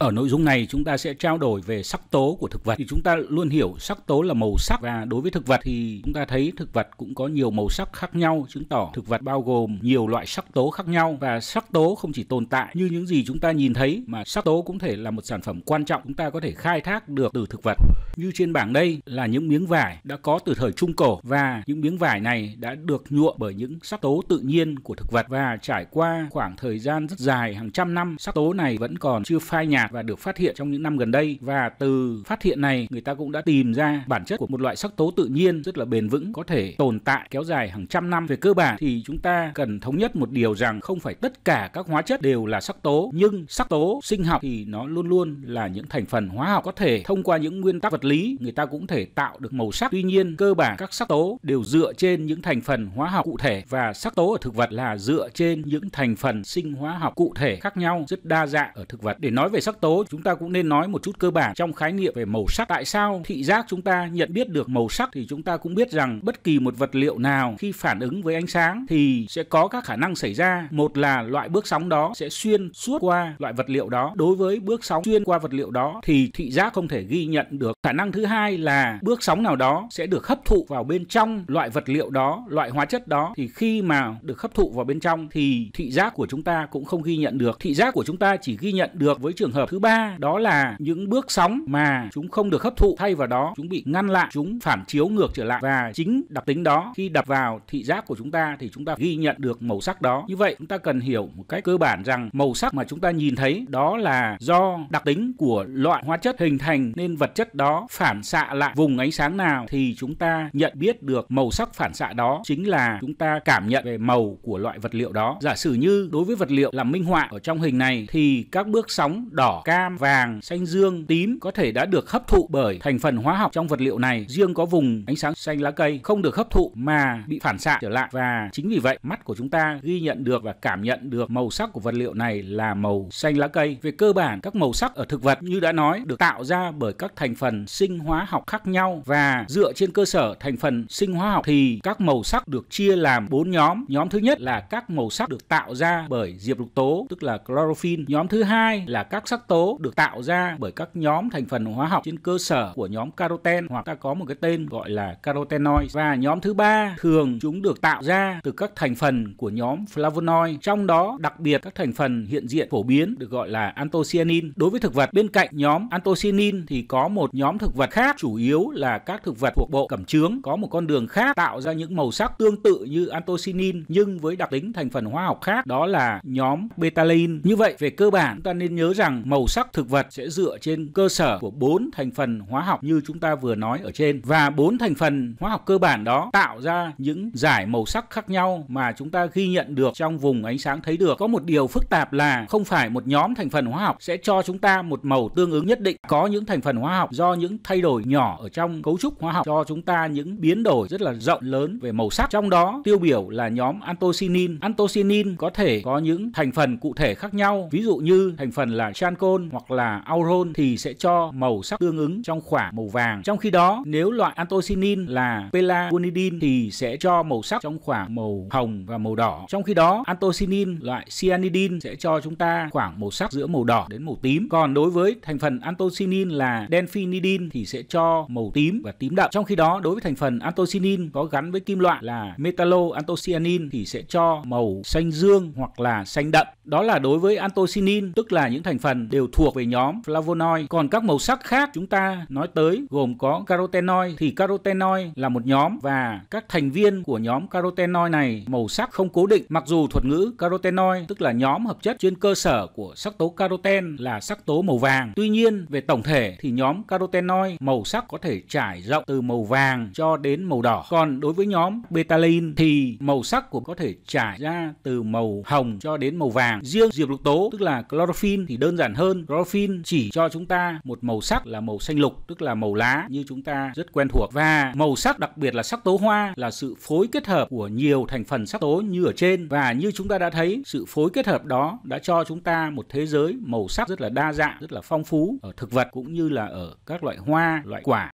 Ở nội dung này chúng ta sẽ trao đổi về sắc tố của thực vật. Thì chúng ta luôn hiểu sắc tố là màu sắc và đối với thực vật thì chúng ta thấy thực vật cũng có nhiều màu sắc khác nhau chứng tỏ thực vật bao gồm nhiều loại sắc tố khác nhau và sắc tố không chỉ tồn tại như những gì chúng ta nhìn thấy mà sắc tố cũng thể là một sản phẩm quan trọng chúng ta có thể khai thác được từ thực vật. Như trên bảng đây là những miếng vải đã có từ thời trung cổ và những miếng vải này đã được nhuộm bởi những sắc tố tự nhiên của thực vật và trải qua khoảng thời gian rất dài hàng trăm năm sắc tố này vẫn còn chưa phai nhạt và và được phát hiện trong những năm gần đây và từ phát hiện này người ta cũng đã tìm ra bản chất của một loại sắc tố tự nhiên rất là bền vững có thể tồn tại kéo dài hàng trăm năm về cơ bản thì chúng ta cần thống nhất một điều rằng không phải tất cả các hóa chất đều là sắc tố nhưng sắc tố sinh học thì nó luôn luôn là những thành phần hóa học có thể thông qua những nguyên tắc vật lý người ta cũng thể tạo được màu sắc tuy nhiên cơ bản các sắc tố đều dựa trên những thành phần hóa học cụ thể và sắc tố ở thực vật là dựa trên những thành phần sinh hóa học cụ thể khác nhau rất đa dạng ở thực vật để nói về sắc tố, chúng ta cũng nên nói một chút cơ bản trong khái niệm về màu sắc. Tại sao thị giác chúng ta nhận biết được màu sắc thì chúng ta cũng biết rằng bất kỳ một vật liệu nào khi phản ứng với ánh sáng thì sẽ có các khả năng xảy ra. Một là loại bước sóng đó sẽ xuyên suốt qua loại vật liệu đó. Đối với bước sóng xuyên qua vật liệu đó thì thị giác không thể ghi nhận được. Khả năng thứ hai là bước sóng nào đó sẽ được hấp thụ vào bên trong loại vật liệu đó, loại hóa chất đó thì khi mà được hấp thụ vào bên trong thì thị giác của chúng ta cũng không ghi nhận được. Thị giác của chúng ta chỉ ghi nhận được với trường hợp thứ ba đó là những bước sóng mà chúng không được hấp thụ thay vào đó chúng bị ngăn lại chúng phản chiếu ngược trở lại và chính đặc tính đó khi đập vào thị giác của chúng ta thì chúng ta ghi nhận được màu sắc đó như vậy chúng ta cần hiểu một cách cơ bản rằng màu sắc mà chúng ta nhìn thấy đó là do đặc tính của loại hóa chất hình thành nên vật chất đó phản xạ lại vùng ánh sáng nào thì chúng ta nhận biết được màu sắc phản xạ đó chính là chúng ta cảm nhận về màu của loại vật liệu đó giả sử như đối với vật liệu làm minh họa ở trong hình này thì các bước sóng đỏ cam, vàng, xanh dương, tím có thể đã được hấp thụ bởi thành phần hóa học trong vật liệu này. Riêng có vùng ánh sáng xanh lá cây không được hấp thụ mà bị phản xạ trở lại và chính vì vậy mắt của chúng ta ghi nhận được và cảm nhận được màu sắc của vật liệu này là màu xanh lá cây. Về cơ bản các màu sắc ở thực vật như đã nói được tạo ra bởi các thành phần sinh hóa học khác nhau và dựa trên cơ sở thành phần sinh hóa học thì các màu sắc được chia làm bốn nhóm. Nhóm thứ nhất là các màu sắc được tạo ra bởi diệp lục tố tức là chlorophyll. Nhóm thứ hai là các sắc tố được tạo ra bởi các nhóm thành phần hóa học trên cơ sở của nhóm caroten hoặc ta có một cái tên gọi là carotenoid và nhóm thứ ba thường chúng được tạo ra từ các thành phần của nhóm flavonoid trong đó đặc biệt các thành phần hiện diện phổ biến được gọi là anthocyanin đối với thực vật bên cạnh nhóm anthocyanin thì có một nhóm thực vật khác chủ yếu là các thực vật thuộc bộ cẩm chướng có một con đường khác tạo ra những màu sắc tương tự như anthocyanin nhưng với đặc tính thành phần hóa học khác đó là nhóm betalain như vậy về cơ bản chúng ta nên nhớ rằng màu màu sắc thực vật sẽ dựa trên cơ sở của bốn thành phần hóa học như chúng ta vừa nói ở trên và bốn thành phần hóa học cơ bản đó tạo ra những giải màu sắc khác nhau mà chúng ta ghi nhận được trong vùng ánh sáng thấy được. Có một điều phức tạp là không phải một nhóm thành phần hóa học sẽ cho chúng ta một màu tương ứng nhất định. Có những thành phần hóa học do những thay đổi nhỏ ở trong cấu trúc hóa học cho chúng ta những biến đổi rất là rộng lớn về màu sắc. Trong đó tiêu biểu là nhóm anthocyanin. Anthocyanin có thể có những thành phần cụ thể khác nhau, ví dụ như thành phần là chanco Aurol hoặc là Aurol thì sẽ cho màu sắc tương ứng trong khoảng màu vàng. Trong khi đó, nếu loại anthocyanin là pelargonidin thì sẽ cho màu sắc trong khoảng màu hồng và màu đỏ. Trong khi đó, anthocyanin loại cyanidin sẽ cho chúng ta khoảng màu sắc giữa màu đỏ đến màu tím. Còn đối với thành phần anthocyanin là delphinidin thì sẽ cho màu tím và tím đậm. Trong khi đó, đối với thành phần anthocyanin có gắn với kim loại là metalloanthocyanin thì sẽ cho màu xanh dương hoặc là xanh đậm. Đó là đối với anthocyanin, tức là những thành phần đều đều thuộc về nhóm flavonoid. Còn các màu sắc khác chúng ta nói tới gồm có carotenoid thì carotenoid là một nhóm và các thành viên của nhóm carotenoid này màu sắc không cố định. Mặc dù thuật ngữ carotenoid tức là nhóm hợp chất trên cơ sở của sắc tố caroten là sắc tố màu vàng. Tuy nhiên về tổng thể thì nhóm carotenoid màu sắc có thể trải rộng từ màu vàng cho đến màu đỏ. Còn đối với nhóm betalain thì màu sắc cũng có thể trải ra từ màu hồng cho đến màu vàng. Riêng diệp lục tố tức là chlorophyll thì đơn giản hơn hơn. Chlorophyll chỉ cho chúng ta một màu sắc là màu xanh lục, tức là màu lá như chúng ta rất quen thuộc. Và màu sắc đặc biệt là sắc tố hoa là sự phối kết hợp của nhiều thành phần sắc tố như ở trên. Và như chúng ta đã thấy, sự phối kết hợp đó đã cho chúng ta một thế giới màu sắc rất là đa dạng, rất là phong phú ở thực vật cũng như là ở các loại hoa, loại quả.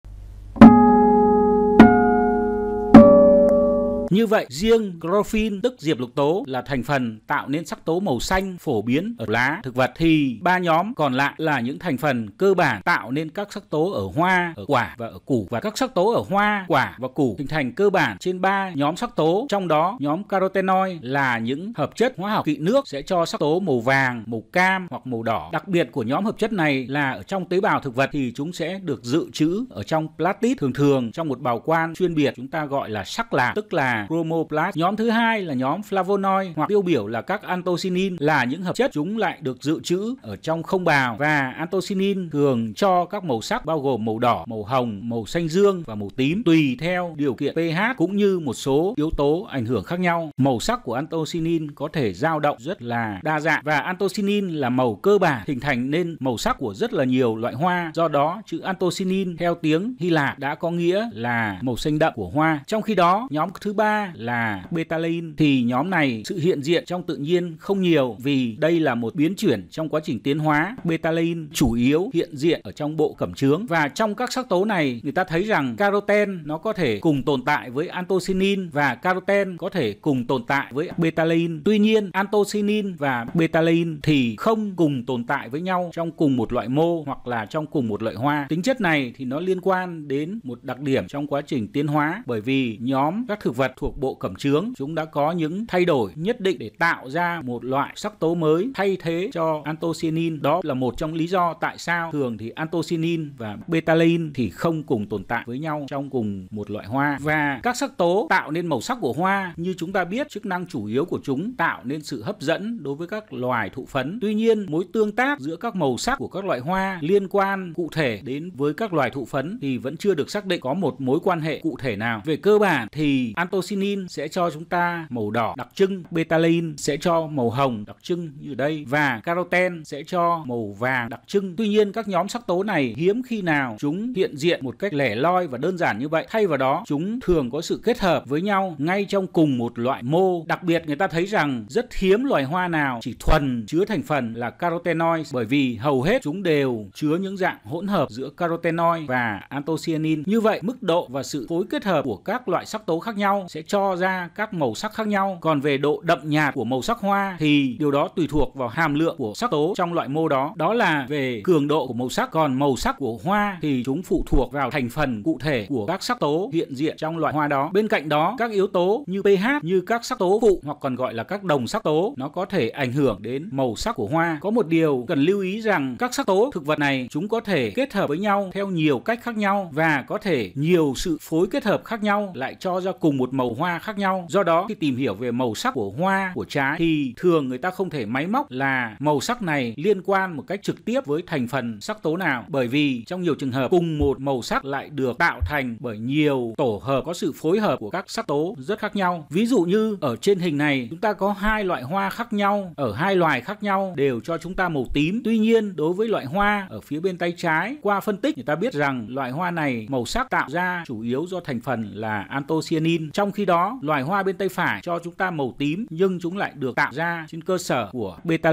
Như vậy, riêng chlorophyll tức diệp lục tố là thành phần tạo nên sắc tố màu xanh phổ biến ở lá thực vật thì ba nhóm còn lại là những thành phần cơ bản tạo nên các sắc tố ở hoa, ở quả và ở củ và các sắc tố ở hoa, quả và củ hình thành cơ bản trên ba nhóm sắc tố, trong đó nhóm carotenoid là những hợp chất hóa học kỵ nước sẽ cho sắc tố màu vàng, màu cam hoặc màu đỏ. Đặc biệt của nhóm hợp chất này là ở trong tế bào thực vật thì chúng sẽ được dự trữ ở trong plastit thường thường trong một bào quan chuyên biệt chúng ta gọi là sắc lạc tức là chromoplast Nhóm thứ hai là nhóm flavonoid hoặc tiêu biểu là các anthocyanin là những hợp chất chúng lại được dự trữ ở trong không bào và anthocyanin thường cho các màu sắc bao gồm màu đỏ, màu hồng, màu xanh dương và màu tím tùy theo điều kiện pH cũng như một số yếu tố ảnh hưởng khác nhau. Màu sắc của anthocyanin có thể dao động rất là đa dạng và anthocyanin là màu cơ bản hình thành nên màu sắc của rất là nhiều loại hoa. Do đó, chữ anthocyanin theo tiếng Hy Lạp đã có nghĩa là màu xanh đậm của hoa. Trong khi đó, nhóm thứ ba ba là betalin thì nhóm này sự hiện diện trong tự nhiên không nhiều vì đây là một biến chuyển trong quá trình tiến hóa. Betalin chủ yếu hiện diện ở trong bộ cẩm chướng và trong các sắc tố này người ta thấy rằng caroten nó có thể cùng tồn tại với antocyanin và caroten có thể cùng tồn tại với betalin. Tuy nhiên antocyanin và betalin thì không cùng tồn tại với nhau trong cùng một loại mô hoặc là trong cùng một loại hoa. Tính chất này thì nó liên quan đến một đặc điểm trong quá trình tiến hóa bởi vì nhóm các thực vật thuộc bộ cẩm chướng chúng đã có những thay đổi nhất định để tạo ra một loại sắc tố mới thay thế cho anthocyanin đó là một trong lý do tại sao thường thì anthocyanin và betalain thì không cùng tồn tại với nhau trong cùng một loại hoa và các sắc tố tạo nên màu sắc của hoa như chúng ta biết chức năng chủ yếu của chúng tạo nên sự hấp dẫn đối với các loài thụ phấn tuy nhiên mối tương tác giữa các màu sắc của các loại hoa liên quan cụ thể đến với các loài thụ phấn thì vẫn chưa được xác định có một mối quan hệ cụ thể nào về cơ bản thì anthocyanin Tyrosinin sẽ cho chúng ta màu đỏ đặc trưng, betalain sẽ cho màu hồng đặc trưng như đây và caroten sẽ cho màu vàng đặc trưng. Tuy nhiên các nhóm sắc tố này hiếm khi nào chúng hiện diện một cách lẻ loi và đơn giản như vậy. Thay vào đó, chúng thường có sự kết hợp với nhau ngay trong cùng một loại mô. Đặc biệt người ta thấy rằng rất hiếm loài hoa nào chỉ thuần chứa thành phần là carotenoid bởi vì hầu hết chúng đều chứa những dạng hỗn hợp giữa carotenoid và anthocyanin. Như vậy, mức độ và sự phối kết hợp của các loại sắc tố khác nhau sẽ cho ra các màu sắc khác nhau. Còn về độ đậm nhạt của màu sắc hoa thì điều đó tùy thuộc vào hàm lượng của sắc tố trong loại mô đó. Đó là về cường độ của màu sắc. Còn màu sắc của hoa thì chúng phụ thuộc vào thành phần cụ thể của các sắc tố hiện diện trong loại hoa đó. Bên cạnh đó, các yếu tố như pH như các sắc tố phụ hoặc còn gọi là các đồng sắc tố nó có thể ảnh hưởng đến màu sắc của hoa. Có một điều cần lưu ý rằng các sắc tố thực vật này chúng có thể kết hợp với nhau theo nhiều cách khác nhau và có thể nhiều sự phối kết hợp khác nhau lại cho ra cùng một màu màu hoa khác nhau. Do đó khi tìm hiểu về màu sắc của hoa, của trái thì thường người ta không thể máy móc là màu sắc này liên quan một cách trực tiếp với thành phần sắc tố nào bởi vì trong nhiều trường hợp cùng một màu sắc lại được tạo thành bởi nhiều tổ hợp có sự phối hợp của các sắc tố rất khác nhau. Ví dụ như ở trên hình này chúng ta có hai loại hoa khác nhau ở hai loài khác nhau đều cho chúng ta màu tím. Tuy nhiên đối với loại hoa ở phía bên tay trái qua phân tích người ta biết rằng loại hoa này màu sắc tạo ra chủ yếu do thành phần là anthocyanin trong khi đó, loài hoa bên tay phải cho chúng ta màu tím nhưng chúng lại được tạo ra trên cơ sở của beta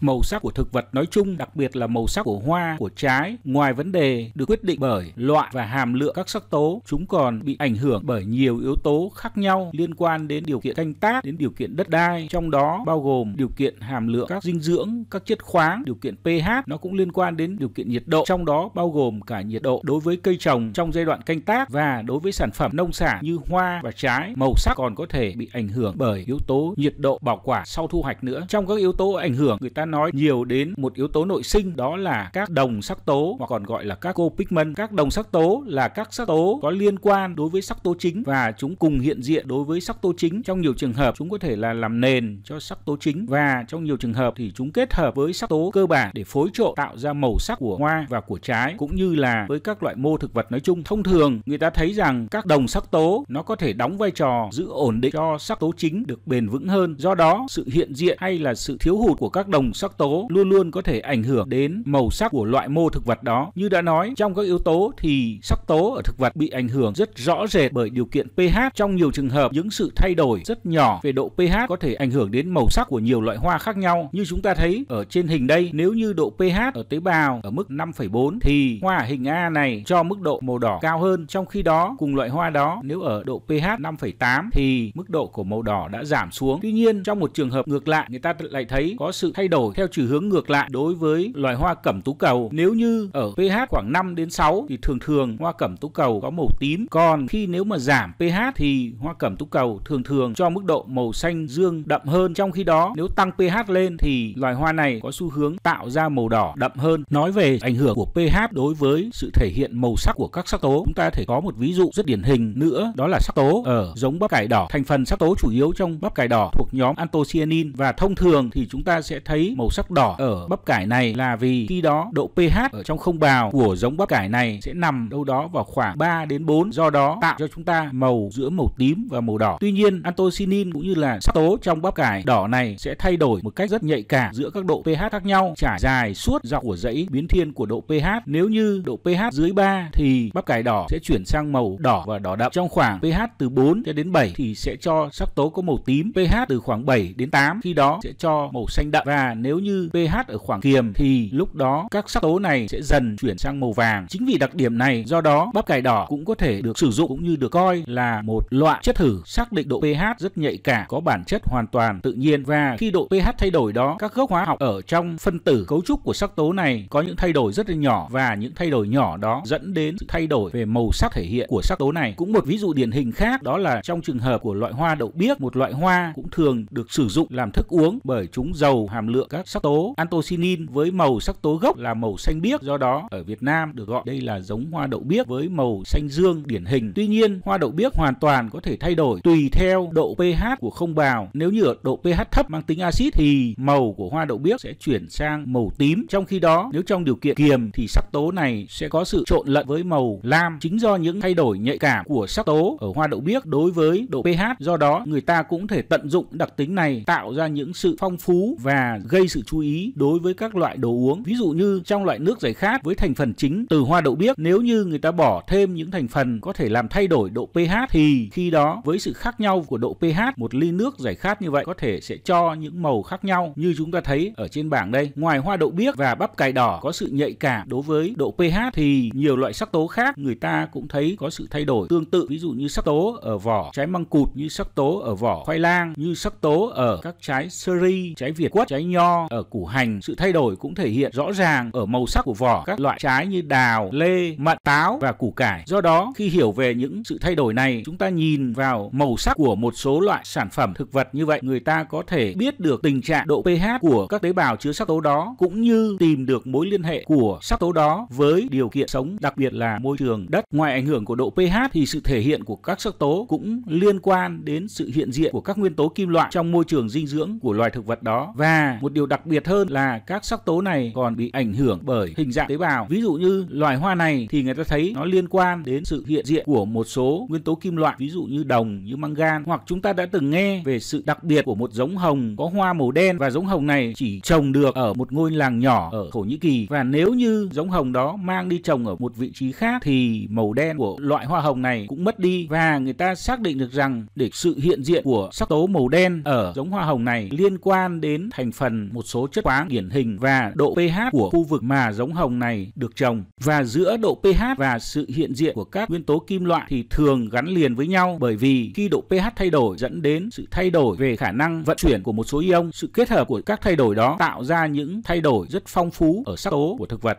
Màu sắc của thực vật nói chung, đặc biệt là màu sắc của hoa, của trái, ngoài vấn đề được quyết định bởi loại và hàm lượng các sắc tố, chúng còn bị ảnh hưởng bởi nhiều yếu tố khác nhau liên quan đến điều kiện canh tác, đến điều kiện đất đai, trong đó bao gồm điều kiện hàm lượng các dinh dưỡng, các chất khoáng, điều kiện pH, nó cũng liên quan đến điều kiện nhiệt độ, trong đó bao gồm cả nhiệt độ đối với cây trồng trong giai đoạn canh tác và đối với sản phẩm nông sản như hoa và trái. Màu sắc còn có thể bị ảnh hưởng bởi yếu tố nhiệt độ bảo quản sau thu hoạch nữa. Trong các yếu tố ảnh hưởng, người ta nói nhiều đến một yếu tố nội sinh đó là các đồng sắc tố hoặc còn gọi là các copigment. Các đồng sắc tố là các sắc tố có liên quan đối với sắc tố chính và chúng cùng hiện diện đối với sắc tố chính. Trong nhiều trường hợp chúng có thể là làm nền cho sắc tố chính và trong nhiều trường hợp thì chúng kết hợp với sắc tố cơ bản để phối trộn tạo ra màu sắc của hoa và của trái cũng như là với các loại mô thực vật nói chung. Thông thường người ta thấy rằng các đồng sắc tố nó có thể đóng vai trò giữ ổn định cho sắc tố chính được bền vững hơn. Do đó, sự hiện diện hay là sự thiếu hụt của các đồng sắc tố luôn luôn có thể ảnh hưởng đến màu sắc của loại mô thực vật đó. Như đã nói, trong các yếu tố thì sắc tố ở thực vật bị ảnh hưởng rất rõ rệt bởi điều kiện pH. Trong nhiều trường hợp, những sự thay đổi rất nhỏ về độ pH có thể ảnh hưởng đến màu sắc của nhiều loại hoa khác nhau. Như chúng ta thấy ở trên hình đây, nếu như độ pH ở tế bào ở mức 5,4 thì hoa hình A này cho mức độ màu đỏ cao hơn. Trong khi đó, cùng loại hoa đó nếu ở độ pH 5,8 thì mức độ của màu đỏ đã giảm xuống. Tuy nhiên, trong một trường hợp ngược lại, người ta lại thấy có sự thay đổi đổi theo chiều hướng ngược lại đối với loài hoa cẩm tú cầu. Nếu như ở pH khoảng 5 đến 6 thì thường thường hoa cẩm tú cầu có màu tím, còn khi nếu mà giảm pH thì hoa cẩm tú cầu thường thường cho mức độ màu xanh dương đậm hơn. Trong khi đó nếu tăng pH lên thì loài hoa này có xu hướng tạo ra màu đỏ đậm hơn. Nói về ảnh hưởng của pH đối với sự thể hiện màu sắc của các sắc tố, chúng ta thể có một ví dụ rất điển hình nữa đó là sắc tố ở giống bắp cải đỏ. Thành phần sắc tố chủ yếu trong bắp cải đỏ thuộc nhóm anthocyanin và thông thường thì chúng ta sẽ thấy màu sắc đỏ ở ờ. bắp cải này là vì khi đó độ pH ở trong không bào của giống bắp cải này sẽ nằm đâu đó vào khoảng 3 đến 4 do đó tạo cho chúng ta màu giữa màu tím và màu đỏ. Tuy nhiên anthocyanin cũng như là sắc tố trong bắp cải đỏ này sẽ thay đổi một cách rất nhạy cảm giữa các độ pH khác nhau trải dài suốt dọc của dãy biến thiên của độ pH. Nếu như độ pH dưới 3 thì bắp cải đỏ sẽ chuyển sang màu đỏ và đỏ đậm. Trong khoảng pH từ 4 cho đến 7 thì sẽ cho sắc tố có màu tím. pH từ khoảng 7 đến 8 khi đó sẽ cho màu xanh đậm và nếu như pH ở khoảng kiềm thì lúc đó các sắc tố này sẽ dần chuyển sang màu vàng. Chính vì đặc điểm này, do đó bắp cải đỏ cũng có thể được sử dụng cũng như được coi là một loại chất thử xác định độ pH rất nhạy cả có bản chất hoàn toàn tự nhiên và khi độ pH thay đổi đó, các gốc hóa học ở trong phân tử cấu trúc của sắc tố này có những thay đổi rất là nhỏ và những thay đổi nhỏ đó dẫn đến sự thay đổi về màu sắc thể hiện của sắc tố này. Cũng một ví dụ điển hình khác đó là trong trường hợp của loại hoa đậu biếc, một loại hoa cũng thường được sử dụng làm thức uống bởi chúng giàu hàm lượng các sắc tố antocyanin với màu sắc tố gốc là màu xanh biếc. Do đó ở Việt Nam được gọi đây là giống hoa đậu biếc với màu xanh dương điển hình. Tuy nhiên, hoa đậu biếc hoàn toàn có thể thay đổi tùy theo độ pH của không bào. Nếu như ở độ pH thấp mang tính axit thì màu của hoa đậu biếc sẽ chuyển sang màu tím. Trong khi đó, nếu trong điều kiện kiềm thì sắc tố này sẽ có sự trộn lẫn với màu lam. Chính do những thay đổi nhạy cảm của sắc tố ở hoa đậu biếc đối với độ pH, do đó người ta cũng thể tận dụng đặc tính này tạo ra những sự phong phú và gây gây sự chú ý đối với các loại đồ uống. Ví dụ như trong loại nước giải khát với thành phần chính từ hoa đậu biếc, nếu như người ta bỏ thêm những thành phần có thể làm thay đổi độ pH thì khi đó với sự khác nhau của độ pH, một ly nước giải khát như vậy có thể sẽ cho những màu khác nhau như chúng ta thấy ở trên bảng đây. Ngoài hoa đậu biếc và bắp cải đỏ có sự nhạy cảm đối với độ pH thì nhiều loại sắc tố khác người ta cũng thấy có sự thay đổi tương tự. Ví dụ như sắc tố ở vỏ trái măng cụt, như sắc tố ở vỏ khoai lang, như sắc tố ở các trái seri, trái việt quất, trái nho ở củ hành. Sự thay đổi cũng thể hiện rõ ràng ở màu sắc của vỏ các loại trái như đào, lê, mận, táo và củ cải. Do đó, khi hiểu về những sự thay đổi này, chúng ta nhìn vào màu sắc của một số loại sản phẩm thực vật như vậy, người ta có thể biết được tình trạng độ pH của các tế bào chứa sắc tố đó cũng như tìm được mối liên hệ của sắc tố đó với điều kiện sống, đặc biệt là môi trường đất. Ngoài ảnh hưởng của độ pH thì sự thể hiện của các sắc tố cũng liên quan đến sự hiện diện của các nguyên tố kim loại trong môi trường dinh dưỡng của loài thực vật đó. Và một điều Điều đặc biệt hơn là các sắc tố này còn bị ảnh hưởng bởi hình dạng tế bào. Ví dụ như loài hoa này thì người ta thấy nó liên quan đến sự hiện diện của một số nguyên tố kim loại, ví dụ như đồng, như mangan. Hoặc chúng ta đã từng nghe về sự đặc biệt của một giống hồng có hoa màu đen và giống hồng này chỉ trồng được ở một ngôi làng nhỏ ở Thổ Nhĩ Kỳ. Và nếu như giống hồng đó mang đi trồng ở một vị trí khác thì màu đen của loại hoa hồng này cũng mất đi và người ta xác định được rằng để sự hiện diện của sắc tố màu đen ở giống hoa hồng này liên quan đến thành phần một số chất khoáng điển hình và độ pH của khu vực mà giống hồng này được trồng. Và giữa độ pH và sự hiện diện của các nguyên tố kim loại thì thường gắn liền với nhau bởi vì khi độ pH thay đổi dẫn đến sự thay đổi về khả năng vận chuyển của một số ion, sự kết hợp của các thay đổi đó tạo ra những thay đổi rất phong phú ở sắc tố của thực vật.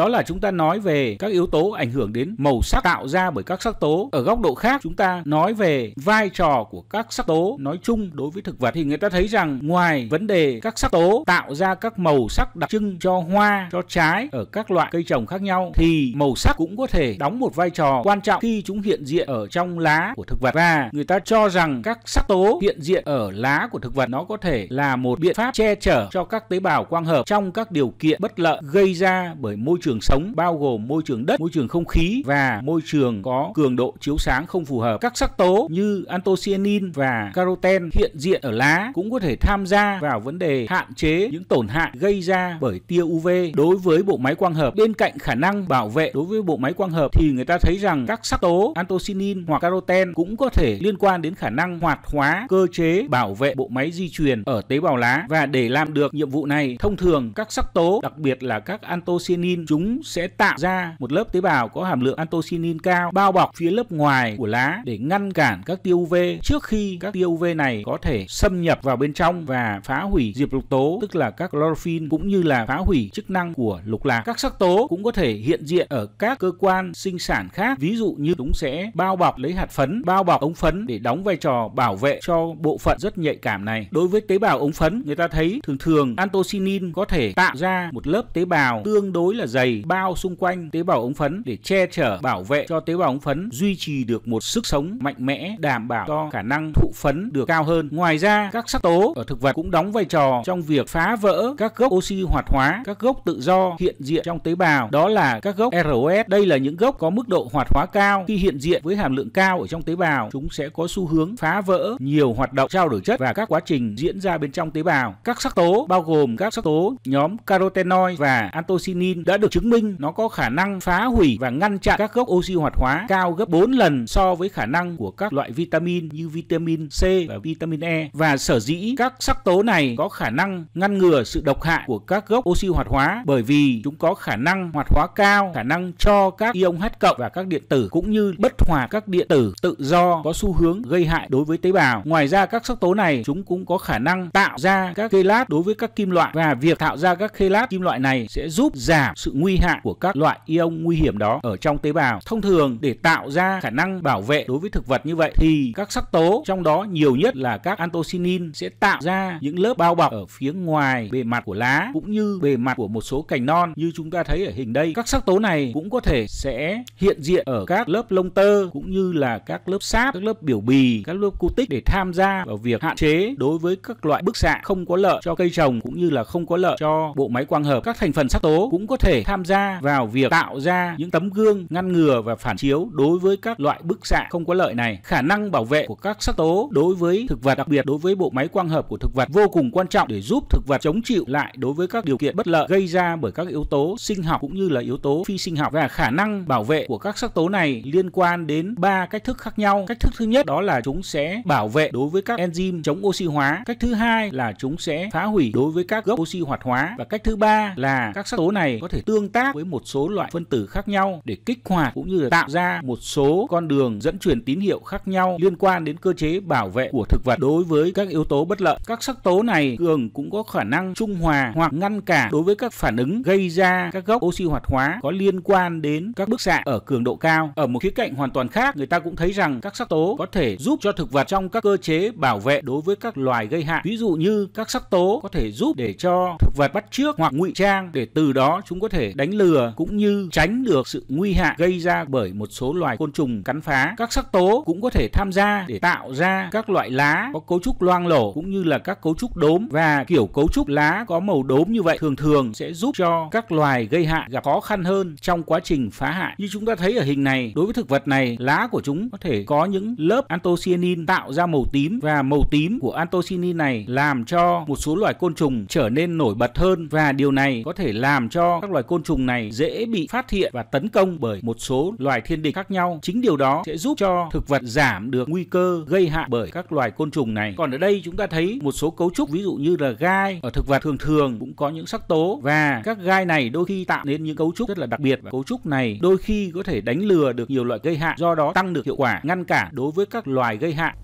đó là chúng ta nói về các yếu tố ảnh hưởng đến màu sắc tạo ra bởi các sắc tố. Ở góc độ khác, chúng ta nói về vai trò của các sắc tố nói chung đối với thực vật thì người ta thấy rằng ngoài vấn đề các sắc tố tạo ra các màu sắc đặc trưng cho hoa, cho trái ở các loại cây trồng khác nhau thì màu sắc cũng có thể đóng một vai trò quan trọng khi chúng hiện diện ở trong lá của thực vật và người ta cho rằng các sắc tố hiện diện ở lá của thực vật nó có thể là một biện pháp che chở cho các tế bào quang hợp trong các điều kiện bất lợi gây ra bởi môi trường trường sống bao gồm môi trường đất, môi trường không khí và môi trường có cường độ chiếu sáng không phù hợp. Các sắc tố như anthocyanin và caroten hiện diện ở lá cũng có thể tham gia vào vấn đề hạn chế những tổn hại gây ra bởi tia UV đối với bộ máy quang hợp. Bên cạnh khả năng bảo vệ đối với bộ máy quang hợp thì người ta thấy rằng các sắc tố anthocyanin hoặc caroten cũng có thể liên quan đến khả năng hoạt hóa cơ chế bảo vệ bộ máy di truyền ở tế bào lá và để làm được nhiệm vụ này thông thường các sắc tố đặc biệt là các anthocyanin chúng Chúng sẽ tạo ra một lớp tế bào có hàm lượng anthocyanin cao bao bọc phía lớp ngoài của lá để ngăn cản các tia UV trước khi các tia UV này có thể xâm nhập vào bên trong và phá hủy diệp lục tố tức là các chlorophyll cũng như là phá hủy chức năng của lục lạc. Các sắc tố cũng có thể hiện diện ở các cơ quan sinh sản khác ví dụ như chúng sẽ bao bọc lấy hạt phấn, bao bọc ống phấn để đóng vai trò bảo vệ cho bộ phận rất nhạy cảm này. Đối với tế bào ống phấn, người ta thấy thường thường anthocyanin có thể tạo ra một lớp tế bào tương đối là dày dày bao xung quanh tế bào ống phấn để che chở bảo vệ cho tế bào ống phấn duy trì được một sức sống mạnh mẽ đảm bảo cho khả năng thụ phấn được cao hơn ngoài ra các sắc tố ở thực vật cũng đóng vai trò trong việc phá vỡ các gốc oxy hoạt hóa các gốc tự do hiện diện trong tế bào đó là các gốc ROS đây là những gốc có mức độ hoạt hóa cao khi hiện diện với hàm lượng cao ở trong tế bào chúng sẽ có xu hướng phá vỡ nhiều hoạt động trao đổi chất và các quá trình diễn ra bên trong tế bào các sắc tố bao gồm các sắc tố nhóm carotenoid và anthocyanin đã được được chứng minh nó có khả năng phá hủy và ngăn chặn các gốc oxy hoạt hóa cao gấp 4 lần so với khả năng của các loại vitamin như vitamin C và vitamin E và sở dĩ các sắc tố này có khả năng ngăn ngừa sự độc hại của các gốc oxy hoạt hóa bởi vì chúng có khả năng hoạt hóa cao, khả năng cho các ion H cộng và các điện tử cũng như bất hòa các điện tử tự do có xu hướng gây hại đối với tế bào. Ngoài ra các sắc tố này chúng cũng có khả năng tạo ra các lát đối với các kim loại và việc tạo ra các lát kim loại này sẽ giúp giảm sự nguy hại của các loại ion nguy hiểm đó ở trong tế bào. Thông thường để tạo ra khả năng bảo vệ đối với thực vật như vậy thì các sắc tố trong đó nhiều nhất là các anthocyanin sẽ tạo ra những lớp bao bọc ở phía ngoài bề mặt của lá cũng như bề mặt của một số cành non như chúng ta thấy ở hình đây. Các sắc tố này cũng có thể sẽ hiện diện ở các lớp lông tơ cũng như là các lớp sáp, các lớp biểu bì, các lớp cutic để tham gia vào việc hạn chế đối với các loại bức xạ không có lợi cho cây trồng cũng như là không có lợi cho bộ máy quang hợp. Các thành phần sắc tố cũng có thể tham gia vào việc tạo ra những tấm gương ngăn ngừa và phản chiếu đối với các loại bức xạ không có lợi này. Khả năng bảo vệ của các sắc tố đối với thực vật, đặc biệt đối với bộ máy quang hợp của thực vật vô cùng quan trọng để giúp thực vật chống chịu lại đối với các điều kiện bất lợi gây ra bởi các yếu tố sinh học cũng như là yếu tố phi sinh học và khả năng bảo vệ của các sắc tố này liên quan đến ba cách thức khác nhau. Cách thức thứ nhất đó là chúng sẽ bảo vệ đối với các enzyme chống oxy hóa. Cách thứ hai là chúng sẽ phá hủy đối với các gốc oxy hoạt hóa và cách thứ ba là các sắc tố này có thể tương tương tác với một số loại phân tử khác nhau để kích hoạt cũng như là tạo ra một số con đường dẫn truyền tín hiệu khác nhau liên quan đến cơ chế bảo vệ của thực vật đối với các yếu tố bất lợi. Các sắc tố này thường cũng có khả năng trung hòa hoặc ngăn cản đối với các phản ứng gây ra các gốc oxy hoạt hóa có liên quan đến các bức xạ ở cường độ cao. Ở một khía cạnh hoàn toàn khác, người ta cũng thấy rằng các sắc tố có thể giúp cho thực vật trong các cơ chế bảo vệ đối với các loài gây hại. Ví dụ như các sắc tố có thể giúp để cho thực vật bắt chước hoặc ngụy trang để từ đó chúng có thể đánh lừa cũng như tránh được sự nguy hại gây ra bởi một số loài côn trùng cắn phá. Các sắc tố cũng có thể tham gia để tạo ra các loại lá có cấu trúc loang lổ cũng như là các cấu trúc đốm và kiểu cấu trúc lá có màu đốm như vậy thường thường sẽ giúp cho các loài gây hại gặp khó khăn hơn trong quá trình phá hại. Như chúng ta thấy ở hình này, đối với thực vật này, lá của chúng có thể có những lớp anthocyanin tạo ra màu tím và màu tím của anthocyanin này làm cho một số loài côn trùng trở nên nổi bật hơn và điều này có thể làm cho các loài côn côn trùng này dễ bị phát hiện và tấn công bởi một số loài thiên địch khác nhau. Chính điều đó sẽ giúp cho thực vật giảm được nguy cơ gây hại bởi các loài côn trùng này. Còn ở đây chúng ta thấy một số cấu trúc ví dụ như là gai ở thực vật thường thường cũng có những sắc tố và các gai này đôi khi tạo nên những cấu trúc rất là đặc biệt và cấu trúc này đôi khi có thể đánh lừa được nhiều loại gây hại do đó tăng được hiệu quả ngăn cản đối với các loài gây hại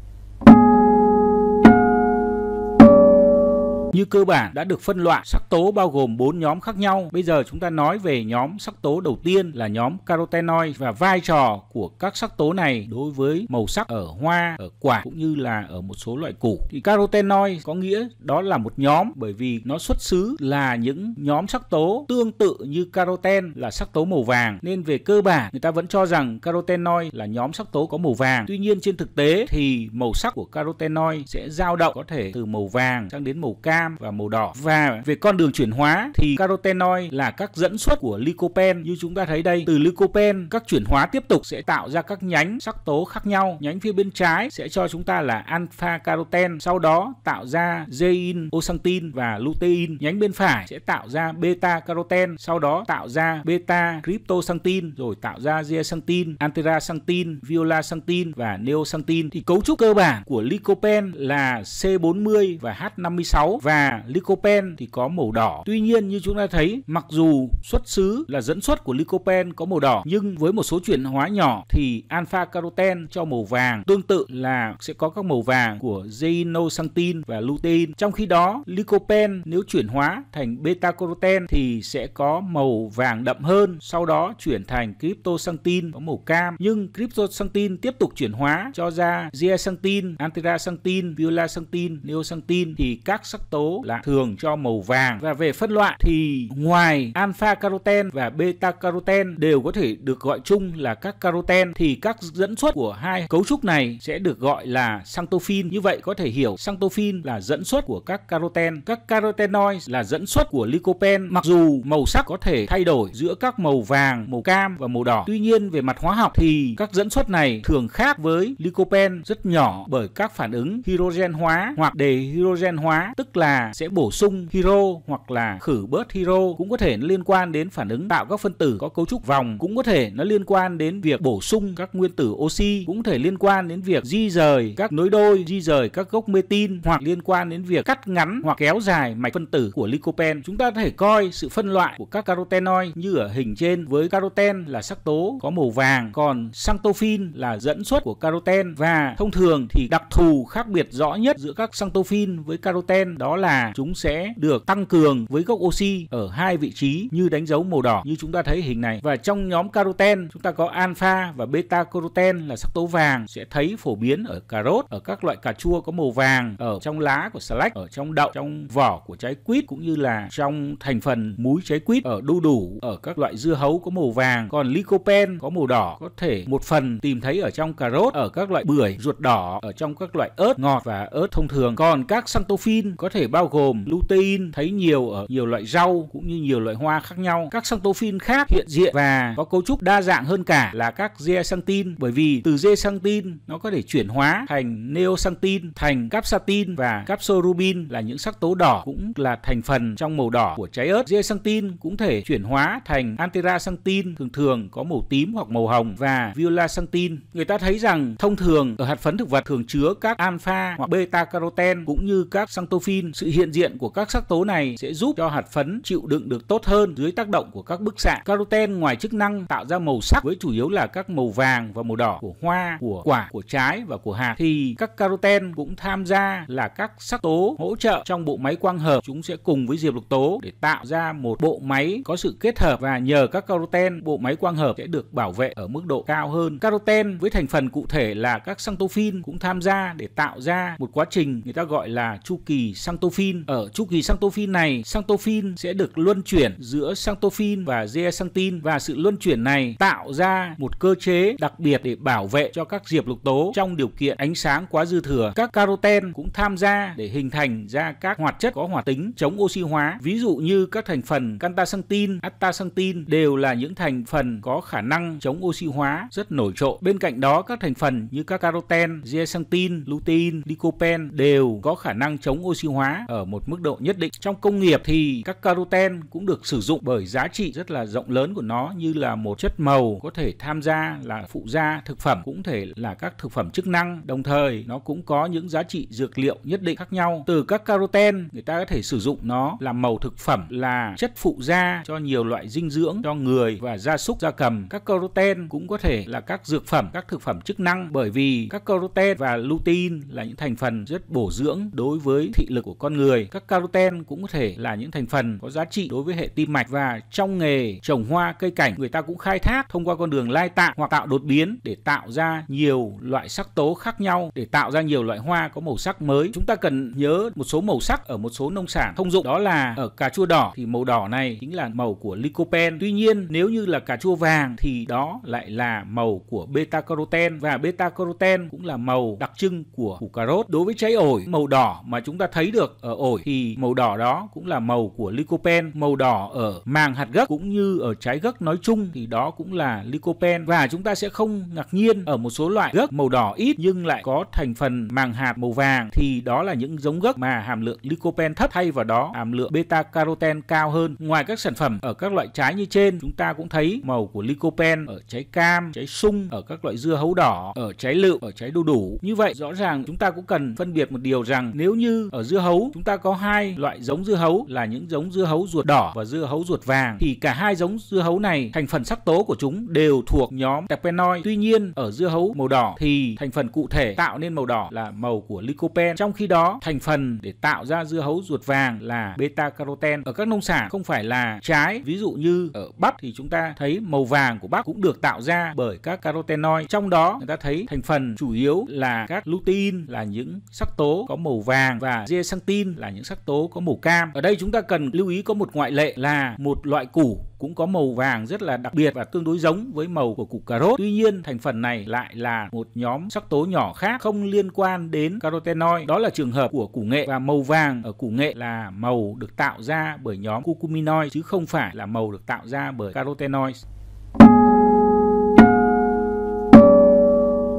như cơ bản đã được phân loại. Sắc tố bao gồm 4 nhóm khác nhau. Bây giờ chúng ta nói về nhóm sắc tố đầu tiên là nhóm carotenoid và vai trò của các sắc tố này đối với màu sắc ở hoa, ở quả cũng như là ở một số loại củ. Thì carotenoid có nghĩa đó là một nhóm bởi vì nó xuất xứ là những nhóm sắc tố tương tự như caroten là sắc tố màu vàng nên về cơ bản người ta vẫn cho rằng carotenoid là nhóm sắc tố có màu vàng. Tuy nhiên trên thực tế thì màu sắc của carotenoid sẽ dao động có thể từ màu vàng sang đến màu cam cam và màu đỏ. Và về con đường chuyển hóa thì carotenoid là các dẫn xuất của lycopene như chúng ta thấy đây. Từ lycopene các chuyển hóa tiếp tục sẽ tạo ra các nhánh sắc tố khác nhau. Nhánh phía bên trái sẽ cho chúng ta là alpha caroten, sau đó tạo ra zein, oxantin và lutein. Nhánh bên phải sẽ tạo ra beta caroten, sau đó tạo ra beta cryptoxanthin rồi tạo ra zeaxanthin, anteraxanthin, violaxanthin và neoxanthin. Thì cấu trúc cơ bản của lycopene là C40 và H56 và lycopene thì có màu đỏ. Tuy nhiên như chúng ta thấy, mặc dù xuất xứ là dẫn xuất của lycopene có màu đỏ nhưng với một số chuyển hóa nhỏ thì alpha caroten cho màu vàng. Tương tự là sẽ có các màu vàng của zeinoxanthin và lutein. Trong khi đó, lycopene nếu chuyển hóa thành beta caroten thì sẽ có màu vàng đậm hơn, sau đó chuyển thành cryptoxanthin có màu cam. Nhưng cryptoxanthin tiếp tục chuyển hóa cho ra zeaxanthin, antiraxanthin, violaxanthin, neoxanthin thì các sắc tố tố là thường cho màu vàng và về phân loại thì ngoài alpha caroten và beta caroten đều có thể được gọi chung là các caroten thì các dẫn xuất của hai cấu trúc này sẽ được gọi là xanthophin như vậy có thể hiểu xanthophin là dẫn xuất của các caroten các carotenoids là dẫn xuất của lycopene mặc dù màu sắc có thể thay đổi giữa các màu vàng màu cam và màu đỏ tuy nhiên về mặt hóa học thì các dẫn xuất này thường khác với lycopene rất nhỏ bởi các phản ứng hydrogen hóa hoặc để hydrogen hóa tức là là sẽ bổ sung hero hoặc là khử bớt hero cũng có thể liên quan đến phản ứng tạo các phân tử có cấu trúc vòng cũng có thể nó liên quan đến việc bổ sung các nguyên tử oxy cũng có thể liên quan đến việc di rời các nối đôi di rời các gốc metin hoặc liên quan đến việc cắt ngắn hoặc kéo dài mạch phân tử của lycopene chúng ta có thể coi sự phân loại của các carotenoid như ở hình trên với caroten là sắc tố có màu vàng còn xanthophin là dẫn xuất của caroten và thông thường thì đặc thù khác biệt rõ nhất giữa các xanthophin với caroten đó là chúng sẽ được tăng cường với gốc oxy ở hai vị trí như đánh dấu màu đỏ như chúng ta thấy hình này và trong nhóm caroten chúng ta có alpha và beta caroten là sắc tố vàng sẽ thấy phổ biến ở cà rốt ở các loại cà chua có màu vàng ở trong lá của lách ở trong đậu trong vỏ của trái quýt cũng như là trong thành phần múi trái quýt ở đu đủ ở các loại dưa hấu có màu vàng còn lycopene có màu đỏ có thể một phần tìm thấy ở trong cà rốt ở các loại bưởi ruột đỏ ở trong các loại ớt ngọt và ớt thông thường còn các xantofin có thể bao gồm lutein thấy nhiều ở nhiều loại rau cũng như nhiều loại hoa khác nhau. Các xantofin khác hiện diện và có cấu trúc đa dạng hơn cả là các zeaxanthin bởi vì từ zeaxanthin nó có thể chuyển hóa thành neoxanthin, thành capsatin và capsorubin là những sắc tố đỏ cũng là thành phần trong màu đỏ của trái ớt. Zeaxanthin cũng thể chuyển hóa thành anteraxanthin thường thường có màu tím hoặc màu hồng và violaxanthin. Người ta thấy rằng thông thường ở hạt phấn thực vật thường chứa các alpha hoặc beta caroten cũng như các xantofin sự hiện diện của các sắc tố này sẽ giúp cho hạt phấn chịu đựng được tốt hơn dưới tác động của các bức xạ. Caroten ngoài chức năng tạo ra màu sắc với chủ yếu là các màu vàng và màu đỏ của hoa, của quả, của trái và của hạt thì các caroten cũng tham gia là các sắc tố hỗ trợ trong bộ máy quang hợp. Chúng sẽ cùng với diệp lục tố để tạo ra một bộ máy có sự kết hợp và nhờ các caroten bộ máy quang hợp sẽ được bảo vệ ở mức độ cao hơn. Caroten với thành phần cụ thể là các xantofin cũng tham gia để tạo ra một quá trình người ta gọi là chu kỳ xantofin xantofin. Ở ờ, chu kỳ xantofin này, xantofin sẽ được luân chuyển giữa xantofin và zeaxanthin và sự luân chuyển này tạo ra một cơ chế đặc biệt để bảo vệ cho các diệp lục tố trong điều kiện ánh sáng quá dư thừa. Các caroten cũng tham gia để hình thành ra các hoạt chất có hoạt tính chống oxy hóa. Ví dụ như các thành phần cantaxanthin, astaxanthin đều là những thành phần có khả năng chống oxy hóa rất nổi trội. Bên cạnh đó, các thành phần như các caroten, zeaxanthin, lutein, lycopene đều có khả năng chống oxy hóa ở một mức độ nhất định. Trong công nghiệp thì các caroten cũng được sử dụng bởi giá trị rất là rộng lớn của nó như là một chất màu có thể tham gia là phụ gia thực phẩm cũng thể là các thực phẩm chức năng. Đồng thời nó cũng có những giá trị dược liệu nhất định khác nhau. Từ các caroten người ta có thể sử dụng nó làm màu thực phẩm là chất phụ gia cho nhiều loại dinh dưỡng cho người và gia súc gia cầm. Các caroten cũng có thể là các dược phẩm, các thực phẩm chức năng bởi vì các caroten và lutein là những thành phần rất bổ dưỡng đối với thị lực của con con người. Các caroten cũng có thể là những thành phần có giá trị đối với hệ tim mạch và trong nghề trồng hoa cây cảnh người ta cũng khai thác thông qua con đường lai tạo hoặc tạo đột biến để tạo ra nhiều loại sắc tố khác nhau để tạo ra nhiều loại hoa có màu sắc mới. Chúng ta cần nhớ một số màu sắc ở một số nông sản thông dụng đó là ở cà chua đỏ thì màu đỏ này chính là màu của lycopene. Tuy nhiên nếu như là cà chua vàng thì đó lại là màu của beta caroten và beta caroten cũng là màu đặc trưng của củ cà rốt. Đối với trái ổi màu đỏ mà chúng ta thấy được ở ổi thì màu đỏ đó cũng là màu của lycopene. Màu đỏ ở màng hạt gấc cũng như ở trái gấc nói chung thì đó cũng là lycopene và chúng ta sẽ không ngạc nhiên ở một số loại gấc màu đỏ ít nhưng lại có thành phần màng hạt màu vàng thì đó là những giống gấc mà hàm lượng lycopene thấp thay vào đó hàm lượng beta carotene cao hơn. Ngoài các sản phẩm ở các loại trái như trên chúng ta cũng thấy màu của lycopene ở trái cam, trái sung, ở các loại dưa hấu đỏ, ở trái lựu, ở trái đu đủ. Như vậy rõ ràng chúng ta cũng cần phân biệt một điều rằng nếu như ở dưa hấu hấu chúng ta có hai loại giống dưa hấu là những giống dưa hấu ruột đỏ và dưa hấu ruột vàng thì cả hai giống dưa hấu này thành phần sắc tố của chúng đều thuộc nhóm terpenoid tuy nhiên ở dưa hấu màu đỏ thì thành phần cụ thể tạo nên màu đỏ là màu của lycopene trong khi đó thành phần để tạo ra dưa hấu ruột vàng là beta caroten ở các nông sản không phải là trái ví dụ như ở bắp thì chúng ta thấy màu vàng của bắp cũng được tạo ra bởi các carotenoid trong đó người ta thấy thành phần chủ yếu là các lutein là những sắc tố có màu vàng và zeaxanthin quercetin là những sắc tố có màu cam. Ở đây chúng ta cần lưu ý có một ngoại lệ là một loại củ cũng có màu vàng rất là đặc biệt và tương đối giống với màu của củ cà rốt. Tuy nhiên, thành phần này lại là một nhóm sắc tố nhỏ khác không liên quan đến carotenoid. Đó là trường hợp của củ nghệ và màu vàng ở củ nghệ là màu được tạo ra bởi nhóm cucuminoid chứ không phải là màu được tạo ra bởi carotenoid.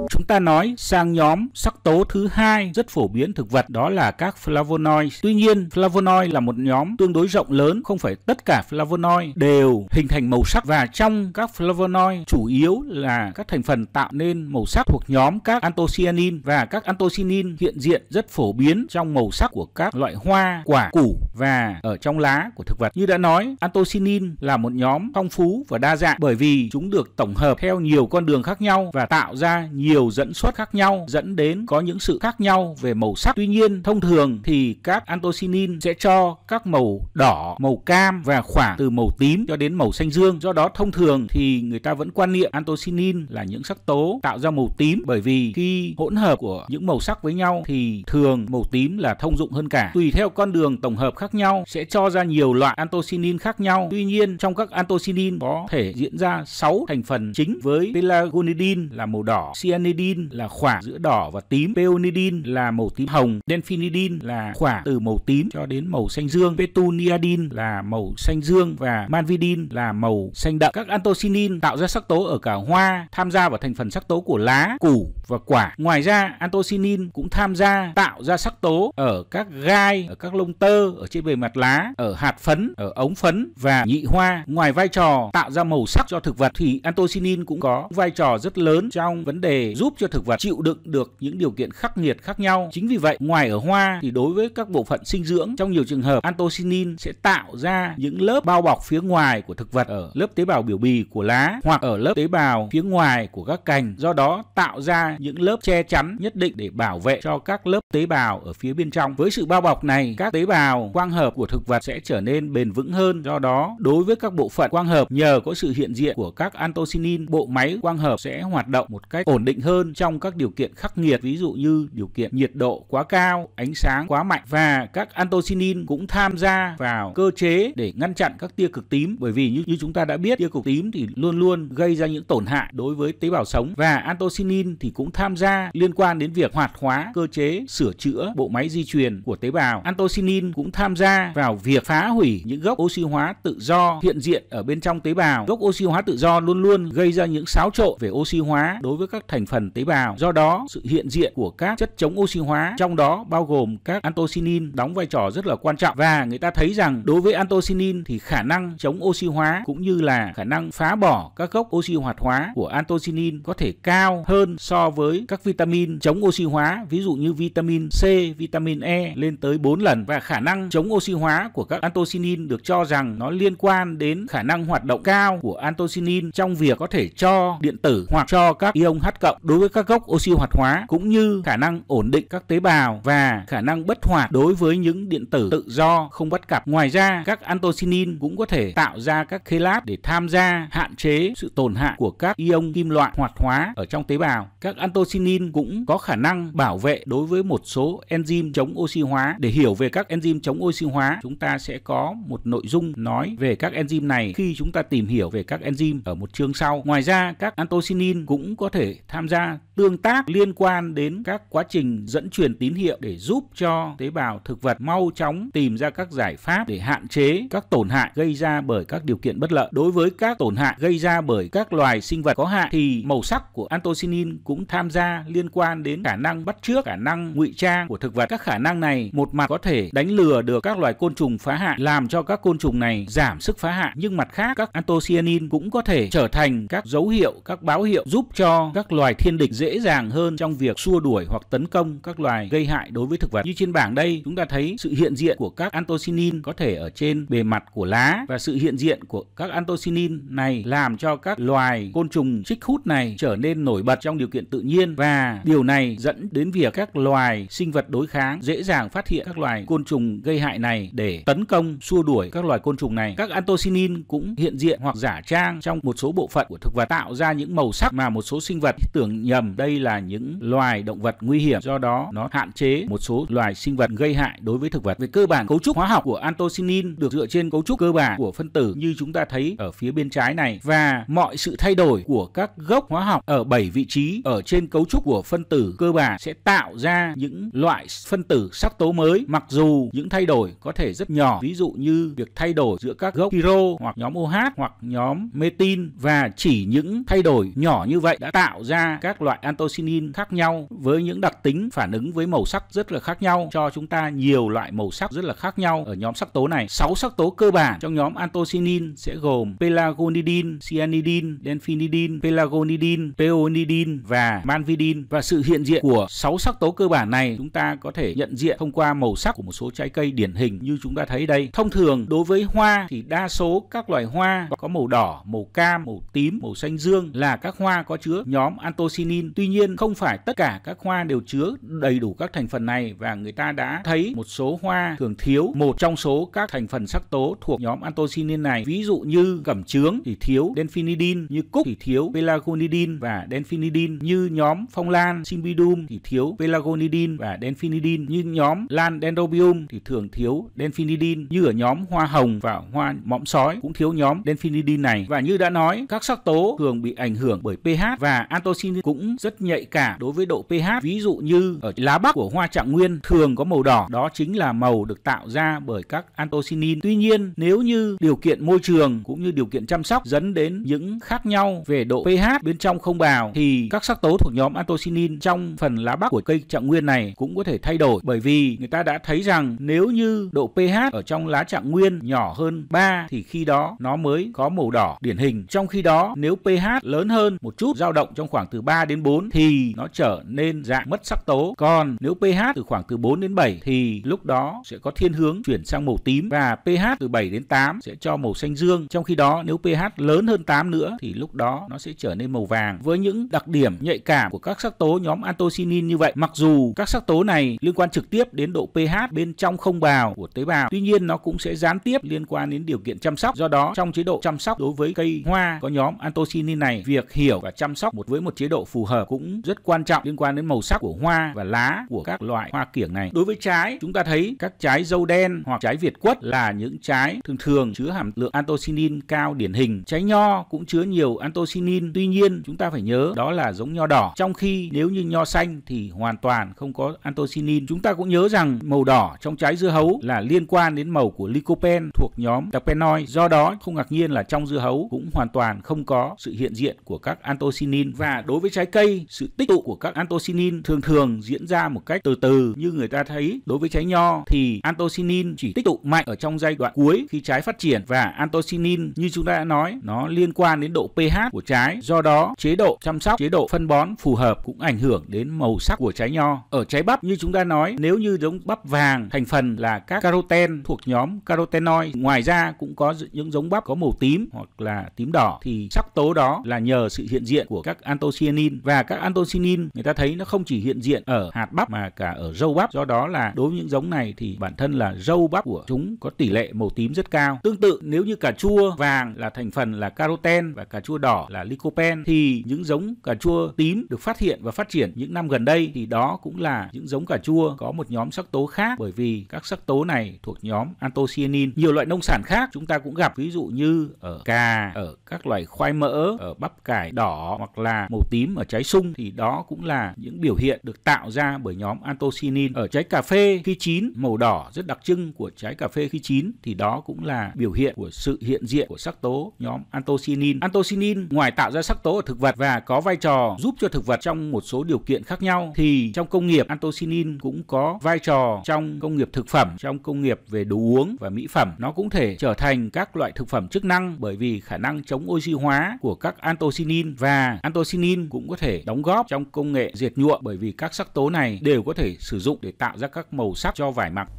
Chúng ta nói sang nhóm sắc tố thứ hai rất phổ biến thực vật đó là các flavonoid. Tuy nhiên, flavonoid là một nhóm tương đối rộng lớn, không phải tất cả flavonoid đều hình thành màu sắc và trong các flavonoid chủ yếu là các thành phần tạo nên màu sắc thuộc nhóm các anthocyanin và các anthocyanin hiện diện rất phổ biến trong màu sắc của các loại hoa, quả, củ và ở trong lá của thực vật. Như đã nói, anthocyanin là một nhóm phong phú và đa dạng bởi vì chúng được tổng hợp theo nhiều con đường khác nhau và tạo ra nhiều nhiều dẫn xuất khác nhau dẫn đến có những sự khác nhau về màu sắc. Tuy nhiên, thông thường thì các anthocyanin sẽ cho các màu đỏ, màu cam và khoảng từ màu tím cho đến màu xanh dương. Do đó thông thường thì người ta vẫn quan niệm anthocyanin là những sắc tố tạo ra màu tím bởi vì khi hỗn hợp của những màu sắc với nhau thì thường màu tím là thông dụng hơn cả. Tùy theo con đường tổng hợp khác nhau sẽ cho ra nhiều loại anthocyanin khác nhau. Tuy nhiên, trong các anthocyanin có thể diễn ra 6 thành phần chính với pelagonidin là màu đỏ, cyanin Cyanidin là khoảng giữa đỏ và tím, Peonidin là màu tím hồng, Delphinidin là khoảng từ màu tím cho đến màu xanh dương, Petuniadin là màu xanh dương và Manvidin là màu xanh đậm. Các anthocyanin tạo ra sắc tố ở cả hoa, tham gia vào thành phần sắc tố của lá, củ và quả. Ngoài ra, anthocyanin cũng tham gia tạo ra sắc tố ở các gai, ở các lông tơ, ở trên bề mặt lá, ở hạt phấn, ở ống phấn và nhị hoa. Ngoài vai trò tạo ra màu sắc cho thực vật thì anthocyanin cũng có vai trò rất lớn trong vấn đề giúp cho thực vật chịu đựng được những điều kiện khắc nghiệt khác nhau. Chính vì vậy, ngoài ở hoa thì đối với các bộ phận sinh dưỡng, trong nhiều trường hợp anthocyanin sẽ tạo ra những lớp bao bọc phía ngoài của thực vật ở lớp tế bào biểu bì của lá hoặc ở lớp tế bào phía ngoài của các cành. Do đó tạo ra những lớp che chắn nhất định để bảo vệ cho các lớp tế bào ở phía bên trong. Với sự bao bọc này, các tế bào quang hợp của thực vật sẽ trở nên bền vững hơn. Do đó, đối với các bộ phận quang hợp nhờ có sự hiện diện của các anthocyanin, bộ máy quang hợp sẽ hoạt động một cách ổn định hơn hơn trong các điều kiện khắc nghiệt ví dụ như điều kiện nhiệt độ quá cao, ánh sáng quá mạnh và các antocyanin cũng tham gia vào cơ chế để ngăn chặn các tia cực tím bởi vì như, như chúng ta đã biết tia cực tím thì luôn luôn gây ra những tổn hại đối với tế bào sống và antocyanin thì cũng tham gia liên quan đến việc hoạt hóa cơ chế sửa chữa bộ máy di truyền của tế bào. antocyanin cũng tham gia vào việc phá hủy những gốc oxy hóa tự do hiện diện ở bên trong tế bào. Gốc oxy hóa tự do luôn luôn gây ra những xáo trộn về oxy hóa đối với các thành phần phần tế bào. Do đó, sự hiện diện của các chất chống oxy hóa trong đó bao gồm các anthocyanin đóng vai trò rất là quan trọng và người ta thấy rằng đối với anthocyanin thì khả năng chống oxy hóa cũng như là khả năng phá bỏ các gốc oxy hoạt hóa của anthocyanin có thể cao hơn so với các vitamin chống oxy hóa ví dụ như vitamin C, vitamin E lên tới 4 lần và khả năng chống oxy hóa của các anthocyanin được cho rằng nó liên quan đến khả năng hoạt động cao của anthocyanin trong việc có thể cho điện tử hoặc cho các ion H cộng đối với các gốc oxy hoạt hóa cũng như khả năng ổn định các tế bào và khả năng bất hoạt đối với những điện tử tự do không bắt cặp. Ngoài ra, các antocyanin cũng có thể tạo ra các khelat để tham gia hạn chế sự tổn hại của các ion kim loại hoạt hóa ở trong tế bào. Các antocyanin cũng có khả năng bảo vệ đối với một số enzyme chống oxy hóa. Để hiểu về các enzyme chống oxy hóa, chúng ta sẽ có một nội dung nói về các enzyme này khi chúng ta tìm hiểu về các enzyme ở một chương sau. Ngoài ra, các antocyanin cũng có thể tham gia ra tương tác liên quan đến các quá trình dẫn truyền tín hiệu để giúp cho tế bào thực vật mau chóng tìm ra các giải pháp để hạn chế các tổn hại gây ra bởi các điều kiện bất lợi. Đối với các tổn hại gây ra bởi các loài sinh vật có hại thì màu sắc của anthocyanin cũng tham gia liên quan đến khả năng bắt chước, khả năng ngụy trang của thực vật. Các khả năng này một mặt có thể đánh lừa được các loài côn trùng phá hại làm cho các côn trùng này giảm sức phá hại, nhưng mặt khác các anthocyanin cũng có thể trở thành các dấu hiệu, các báo hiệu giúp cho các loài thiên địch dễ dễ dàng hơn trong việc xua đuổi hoặc tấn công các loài gây hại đối với thực vật. Như trên bảng đây, chúng ta thấy sự hiện diện của các anthocyanin có thể ở trên bề mặt của lá và sự hiện diện của các anthocyanin này làm cho các loài côn trùng trích hút này trở nên nổi bật trong điều kiện tự nhiên và điều này dẫn đến việc các loài sinh vật đối kháng dễ dàng phát hiện các loài côn trùng gây hại này để tấn công xua đuổi các loài côn trùng này. Các anthocyanin cũng hiện diện hoặc giả trang trong một số bộ phận của thực vật tạo ra những màu sắc mà một số sinh vật tưởng nhầm đây là những loài động vật nguy hiểm do đó nó hạn chế một số loài sinh vật gây hại đối với thực vật về cơ bản cấu trúc hóa học của antocyanin được dựa trên cấu trúc cơ bản của phân tử như chúng ta thấy ở phía bên trái này và mọi sự thay đổi của các gốc hóa học ở 7 vị trí ở trên cấu trúc của phân tử cơ bản sẽ tạo ra những loại phân tử sắc tố mới mặc dù những thay đổi có thể rất nhỏ ví dụ như việc thay đổi giữa các gốc hiro hoặc nhóm OH hoặc nhóm metin và chỉ những thay đổi nhỏ như vậy đã tạo ra các loại antocyanin khác nhau với những đặc tính phản ứng với màu sắc rất là khác nhau cho chúng ta nhiều loại màu sắc rất là khác nhau ở nhóm sắc tố này. 6 sắc tố cơ bản trong nhóm antocyanin sẽ gồm pelagonidin, cyanidin, delphinidin, pelagonidin, peonidin và manvidin và sự hiện diện của 6 sắc tố cơ bản này chúng ta có thể nhận diện thông qua màu sắc của một số trái cây điển hình như chúng ta thấy đây. Thông thường đối với hoa thì đa số các loài hoa có màu đỏ, màu cam, màu tím, màu xanh dương là các hoa có chứa nhóm antocyanin Tuy nhiên không phải tất cả các hoa đều chứa đầy đủ các thành phần này và người ta đã thấy một số hoa thường thiếu một trong số các thành phần sắc tố thuộc nhóm anthocyanin này. Ví dụ như cẩm trướng thì thiếu delphinidin như cúc thì thiếu pelargonidin và delphinidin như nhóm phong lan cimbidum thì thiếu pelargonidin và delphinidin như nhóm lan dendrobium thì thường thiếu delphinidin như ở nhóm hoa hồng và hoa mõm sói cũng thiếu nhóm delphinidin này. Và như đã nói, các sắc tố thường bị ảnh hưởng bởi pH và anthocyanin cũng rất nhạy cảm đối với độ pH. Ví dụ như ở lá bắc của hoa trạng nguyên thường có màu đỏ, đó chính là màu được tạo ra bởi các anthocyanin. Tuy nhiên, nếu như điều kiện môi trường cũng như điều kiện chăm sóc dẫn đến những khác nhau về độ pH bên trong không bào thì các sắc tố thuộc nhóm anthocyanin trong phần lá bắc của cây trạng nguyên này cũng có thể thay đổi bởi vì người ta đã thấy rằng nếu như độ pH ở trong lá trạng nguyên nhỏ hơn 3 thì khi đó nó mới có màu đỏ điển hình. Trong khi đó, nếu pH lớn hơn một chút dao động trong khoảng từ 3 đến 4 4 thì nó trở nên dạng mất sắc tố. Còn nếu pH từ khoảng từ 4 đến 7 thì lúc đó sẽ có thiên hướng chuyển sang màu tím và pH từ 7 đến 8 sẽ cho màu xanh dương. Trong khi đó nếu pH lớn hơn 8 nữa thì lúc đó nó sẽ trở nên màu vàng. Với những đặc điểm nhạy cảm của các sắc tố nhóm anthocyanin như vậy, mặc dù các sắc tố này liên quan trực tiếp đến độ pH bên trong không bào của tế bào, tuy nhiên nó cũng sẽ gián tiếp liên quan đến điều kiện chăm sóc. Do đó trong chế độ chăm sóc đối với cây hoa có nhóm anthocyanin này, việc hiểu và chăm sóc một với một chế độ phù hợp hợp cũng rất quan trọng liên quan đến màu sắc của hoa và lá của các loại hoa kiểng này. Đối với trái, chúng ta thấy các trái dâu đen hoặc trái Việt quất là những trái thường thường chứa hàm lượng antocyanin cao điển hình. Trái nho cũng chứa nhiều antocyanin. Tuy nhiên, chúng ta phải nhớ đó là giống nho đỏ. Trong khi nếu như nho xanh thì hoàn toàn không có antocyanin. Chúng ta cũng nhớ rằng màu đỏ trong trái dưa hấu là liên quan đến màu của lycopene thuộc nhóm terpenoid. Do đó, không ngạc nhiên là trong dưa hấu cũng hoàn toàn không có sự hiện diện của các antocyanin. Và đối với trái cây đây, sự tích tụ của các antocyanin thường thường diễn ra một cách từ từ như người ta thấy đối với trái nho thì antocyanin chỉ tích tụ mạnh ở trong giai đoạn cuối khi trái phát triển và antocyanin như chúng ta đã nói nó liên quan đến độ pH của trái. Do đó, chế độ chăm sóc, chế độ phân bón phù hợp cũng ảnh hưởng đến màu sắc của trái nho. Ở trái bắp như chúng ta nói, nếu như giống bắp vàng, thành phần là các caroten thuộc nhóm carotenoid. Ngoài ra cũng có những giống bắp có màu tím hoặc là tím đỏ thì sắc tố đó là nhờ sự hiện diện của các antocyanin và các anthocyanin người ta thấy nó không chỉ hiện diện ở hạt bắp mà cả ở râu bắp do đó là đối với những giống này thì bản thân là râu bắp của chúng có tỷ lệ màu tím rất cao tương tự nếu như cà chua vàng là thành phần là caroten và cà chua đỏ là lycopene thì những giống cà chua tím được phát hiện và phát triển những năm gần đây thì đó cũng là những giống cà chua có một nhóm sắc tố khác bởi vì các sắc tố này thuộc nhóm anthocyanin nhiều loại nông sản khác chúng ta cũng gặp ví dụ như ở cà ở các loại khoai mỡ ở bắp cải đỏ hoặc là màu tím ở trái sung thì đó cũng là những biểu hiện được tạo ra bởi nhóm anthocyanin. Ở trái cà phê khi chín màu đỏ rất đặc trưng của trái cà phê khi chín thì đó cũng là biểu hiện của sự hiện diện của sắc tố nhóm anthocyanin. Anthocyanin ngoài tạo ra sắc tố ở thực vật và có vai trò giúp cho thực vật trong một số điều kiện khác nhau thì trong công nghiệp anthocyanin cũng có vai trò trong công nghiệp thực phẩm, trong công nghiệp về đồ uống và mỹ phẩm. Nó cũng thể trở thành các loại thực phẩm chức năng bởi vì khả năng chống oxy hóa của các anthocyanin và anthocyanin cũng có thể đóng góp trong công nghệ diệt nhuộm bởi vì các sắc tố này đều có thể sử dụng để tạo ra các màu sắc cho vải mặc.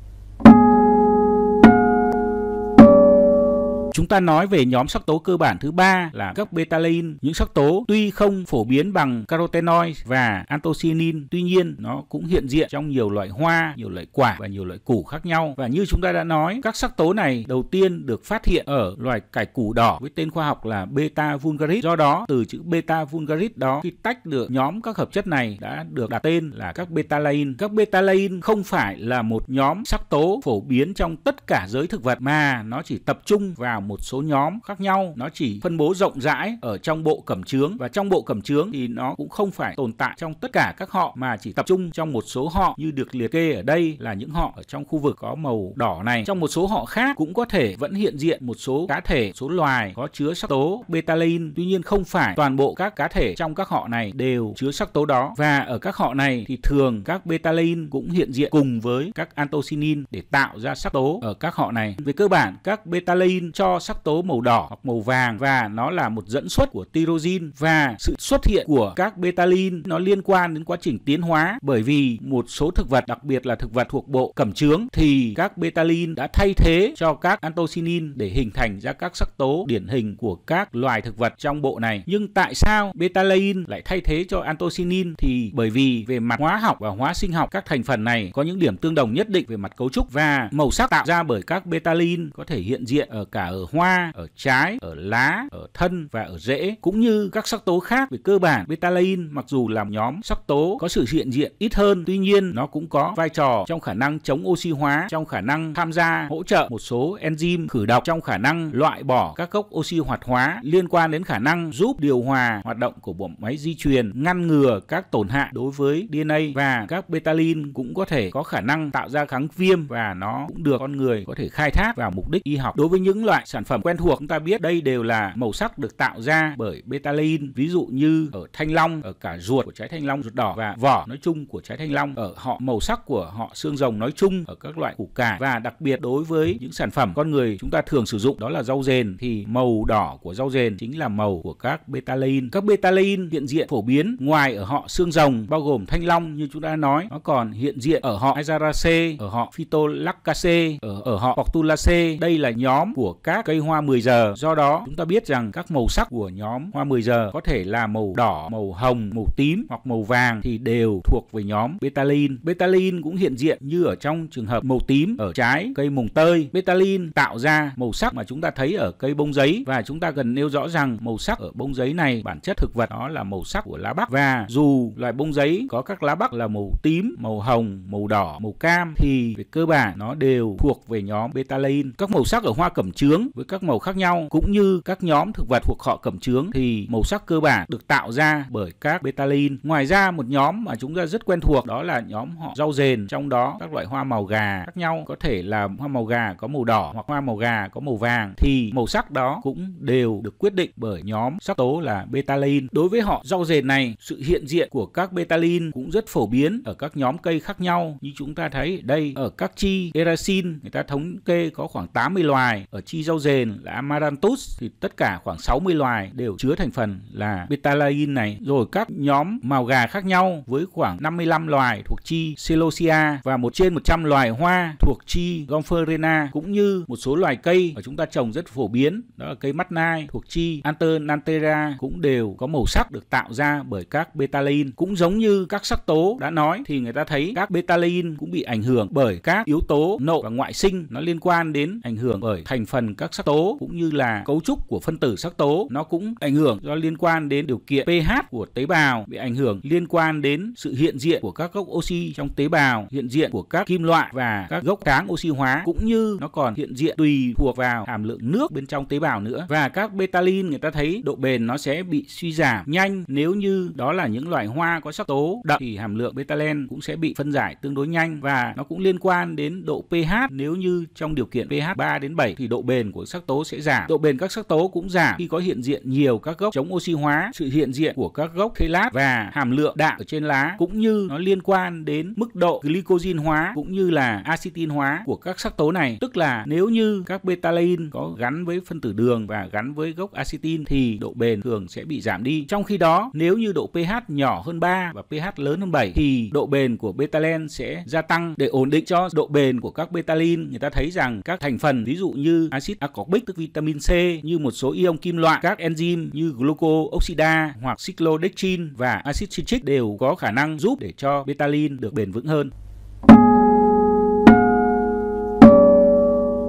chúng ta nói về nhóm sắc tố cơ bản thứ ba là các betalin, những sắc tố tuy không phổ biến bằng carotenoid và anthocyanin, tuy nhiên nó cũng hiện diện trong nhiều loại hoa, nhiều loại quả và nhiều loại củ khác nhau. Và như chúng ta đã nói, các sắc tố này đầu tiên được phát hiện ở loài cải củ đỏ với tên khoa học là beta vulgaris. Do đó, từ chữ beta vulgaris đó khi tách được nhóm các hợp chất này đã được đặt tên là các betalain. Các betalain không phải là một nhóm sắc tố phổ biến trong tất cả giới thực vật mà nó chỉ tập trung vào một số nhóm khác nhau nó chỉ phân bố rộng rãi ở trong bộ cẩm chướng và trong bộ cẩm chướng thì nó cũng không phải tồn tại trong tất cả các họ mà chỉ tập trung trong một số họ như được liệt kê ở đây là những họ ở trong khu vực có màu đỏ này trong một số họ khác cũng có thể vẫn hiện diện một số cá thể số loài có chứa sắc tố betalin tuy nhiên không phải toàn bộ các cá thể trong các họ này đều chứa sắc tố đó và ở các họ này thì thường các betalin cũng hiện diện cùng với các antocyanin để tạo ra sắc tố ở các họ này về cơ bản các betalin cho sắc tố màu đỏ hoặc màu vàng và nó là một dẫn xuất của tyrosine và sự xuất hiện của các betalin nó liên quan đến quá trình tiến hóa bởi vì một số thực vật đặc biệt là thực vật thuộc bộ cẩm chướng thì các betalin đã thay thế cho các anthocyanin để hình thành ra các sắc tố điển hình của các loài thực vật trong bộ này nhưng tại sao betalain lại thay thế cho anthocyanin thì bởi vì về mặt hóa học và hóa sinh học các thành phần này có những điểm tương đồng nhất định về mặt cấu trúc và màu sắc tạo ra bởi các betalin có thể hiện diện ở cả ở ở hoa, ở trái, ở lá, ở thân và ở rễ cũng như các sắc tố khác về cơ bản betalain mặc dù là nhóm sắc tố có sự hiện diện ít hơn tuy nhiên nó cũng có vai trò trong khả năng chống oxy hóa trong khả năng tham gia hỗ trợ một số enzyme khử độc trong khả năng loại bỏ các gốc oxy hoạt hóa liên quan đến khả năng giúp điều hòa hoạt động của bộ máy di truyền ngăn ngừa các tổn hại đối với DNA và các betalain cũng có thể có khả năng tạo ra kháng viêm và nó cũng được con người có thể khai thác vào mục đích y học đối với những loại sản phẩm quen thuộc chúng ta biết đây đều là màu sắc được tạo ra bởi betalin ví dụ như ở thanh long ở cả ruột của trái thanh long ruột đỏ và vỏ nói chung của trái thanh long ở họ màu sắc của họ xương rồng nói chung ở các loại củ cải và đặc biệt đối với những sản phẩm con người chúng ta thường sử dụng đó là rau dền thì màu đỏ của rau dền chính là màu của các betalin các betalin hiện diện phổ biến ngoài ở họ xương rồng bao gồm thanh long như chúng ta nói nó còn hiện diện ở họ aizaraceae ở họ phytolactaceae ở, ở họ portulaceae đây là nhóm của các lá cây hoa 10 giờ. Do đó, chúng ta biết rằng các màu sắc của nhóm hoa 10 giờ có thể là màu đỏ, màu hồng, màu tím hoặc màu vàng thì đều thuộc về nhóm betalin. Betalin cũng hiện diện như ở trong trường hợp màu tím ở trái cây mồng tơi. Betalin tạo ra màu sắc mà chúng ta thấy ở cây bông giấy và chúng ta cần nêu rõ rằng màu sắc ở bông giấy này bản chất thực vật đó là màu sắc của lá bắc và dù loại bông giấy có các lá bắc là màu tím, màu hồng, màu đỏ, màu cam thì về cơ bản nó đều thuộc về nhóm betalin. Các màu sắc ở hoa cẩm chướng với các màu khác nhau cũng như các nhóm thực vật thuộc họ cẩm trướng thì màu sắc cơ bản được tạo ra bởi các betalin. Ngoài ra một nhóm mà chúng ta rất quen thuộc đó là nhóm họ rau dền trong đó các loại hoa màu gà khác nhau có thể là hoa màu gà có màu đỏ hoặc hoa màu gà có màu vàng thì màu sắc đó cũng đều được quyết định bởi nhóm sắc tố là betalin. Đối với họ rau dền này sự hiện diện của các betalin cũng rất phổ biến ở các nhóm cây khác nhau như chúng ta thấy đây ở các chi eracin người ta thống kê có khoảng 80 loài ở chi rau rau rền là amaranthus thì tất cả khoảng 60 loài đều chứa thành phần là betalain này rồi các nhóm màu gà khác nhau với khoảng 55 loài thuộc chi celosia và một trên 100 loài hoa thuộc chi gomphrena cũng như một số loài cây mà chúng ta trồng rất phổ biến đó là cây mắt nai thuộc chi anternantera cũng đều có màu sắc được tạo ra bởi các betalain cũng giống như các sắc tố đã nói thì người ta thấy các betalain cũng bị ảnh hưởng bởi các yếu tố nội và ngoại sinh nó liên quan đến ảnh hưởng bởi thành phần các các sắc tố cũng như là cấu trúc của phân tử sắc tố nó cũng ảnh hưởng do liên quan đến điều kiện pH của tế bào bị ảnh hưởng liên quan đến sự hiện diện của các gốc oxy trong tế bào, hiện diện của các kim loại và các gốc kháng oxy hóa cũng như nó còn hiện diện tùy thuộc vào hàm lượng nước bên trong tế bào nữa. Và các betalin người ta thấy độ bền nó sẽ bị suy giảm nhanh nếu như đó là những loại hoa có sắc tố đậm thì hàm lượng betalen cũng sẽ bị phân giải tương đối nhanh và nó cũng liên quan đến độ pH nếu như trong điều kiện pH 3 đến 7 thì độ bền của của sắc tố sẽ giảm. Độ bền các sắc tố cũng giảm khi có hiện diện nhiều các gốc chống oxy hóa, sự hiện diện của các gốc thế lát và hàm lượng đạm ở trên lá cũng như nó liên quan đến mức độ glycogen hóa cũng như là acetin hóa của các sắc tố này. Tức là nếu như các betalain có gắn với phân tử đường và gắn với gốc acetin thì độ bền thường sẽ bị giảm đi. Trong khi đó, nếu như độ pH nhỏ hơn 3 và pH lớn hơn 7 thì độ bền của betalen sẽ gia tăng để ổn định cho độ bền của các betalin. Người ta thấy rằng các thành phần ví dụ như axit nó có bích tức vitamin C như một số ion kim loại, các enzyme như glucooxida hoặc cyclodextrin và axit citric đều có khả năng giúp để cho betalin được bền vững hơn.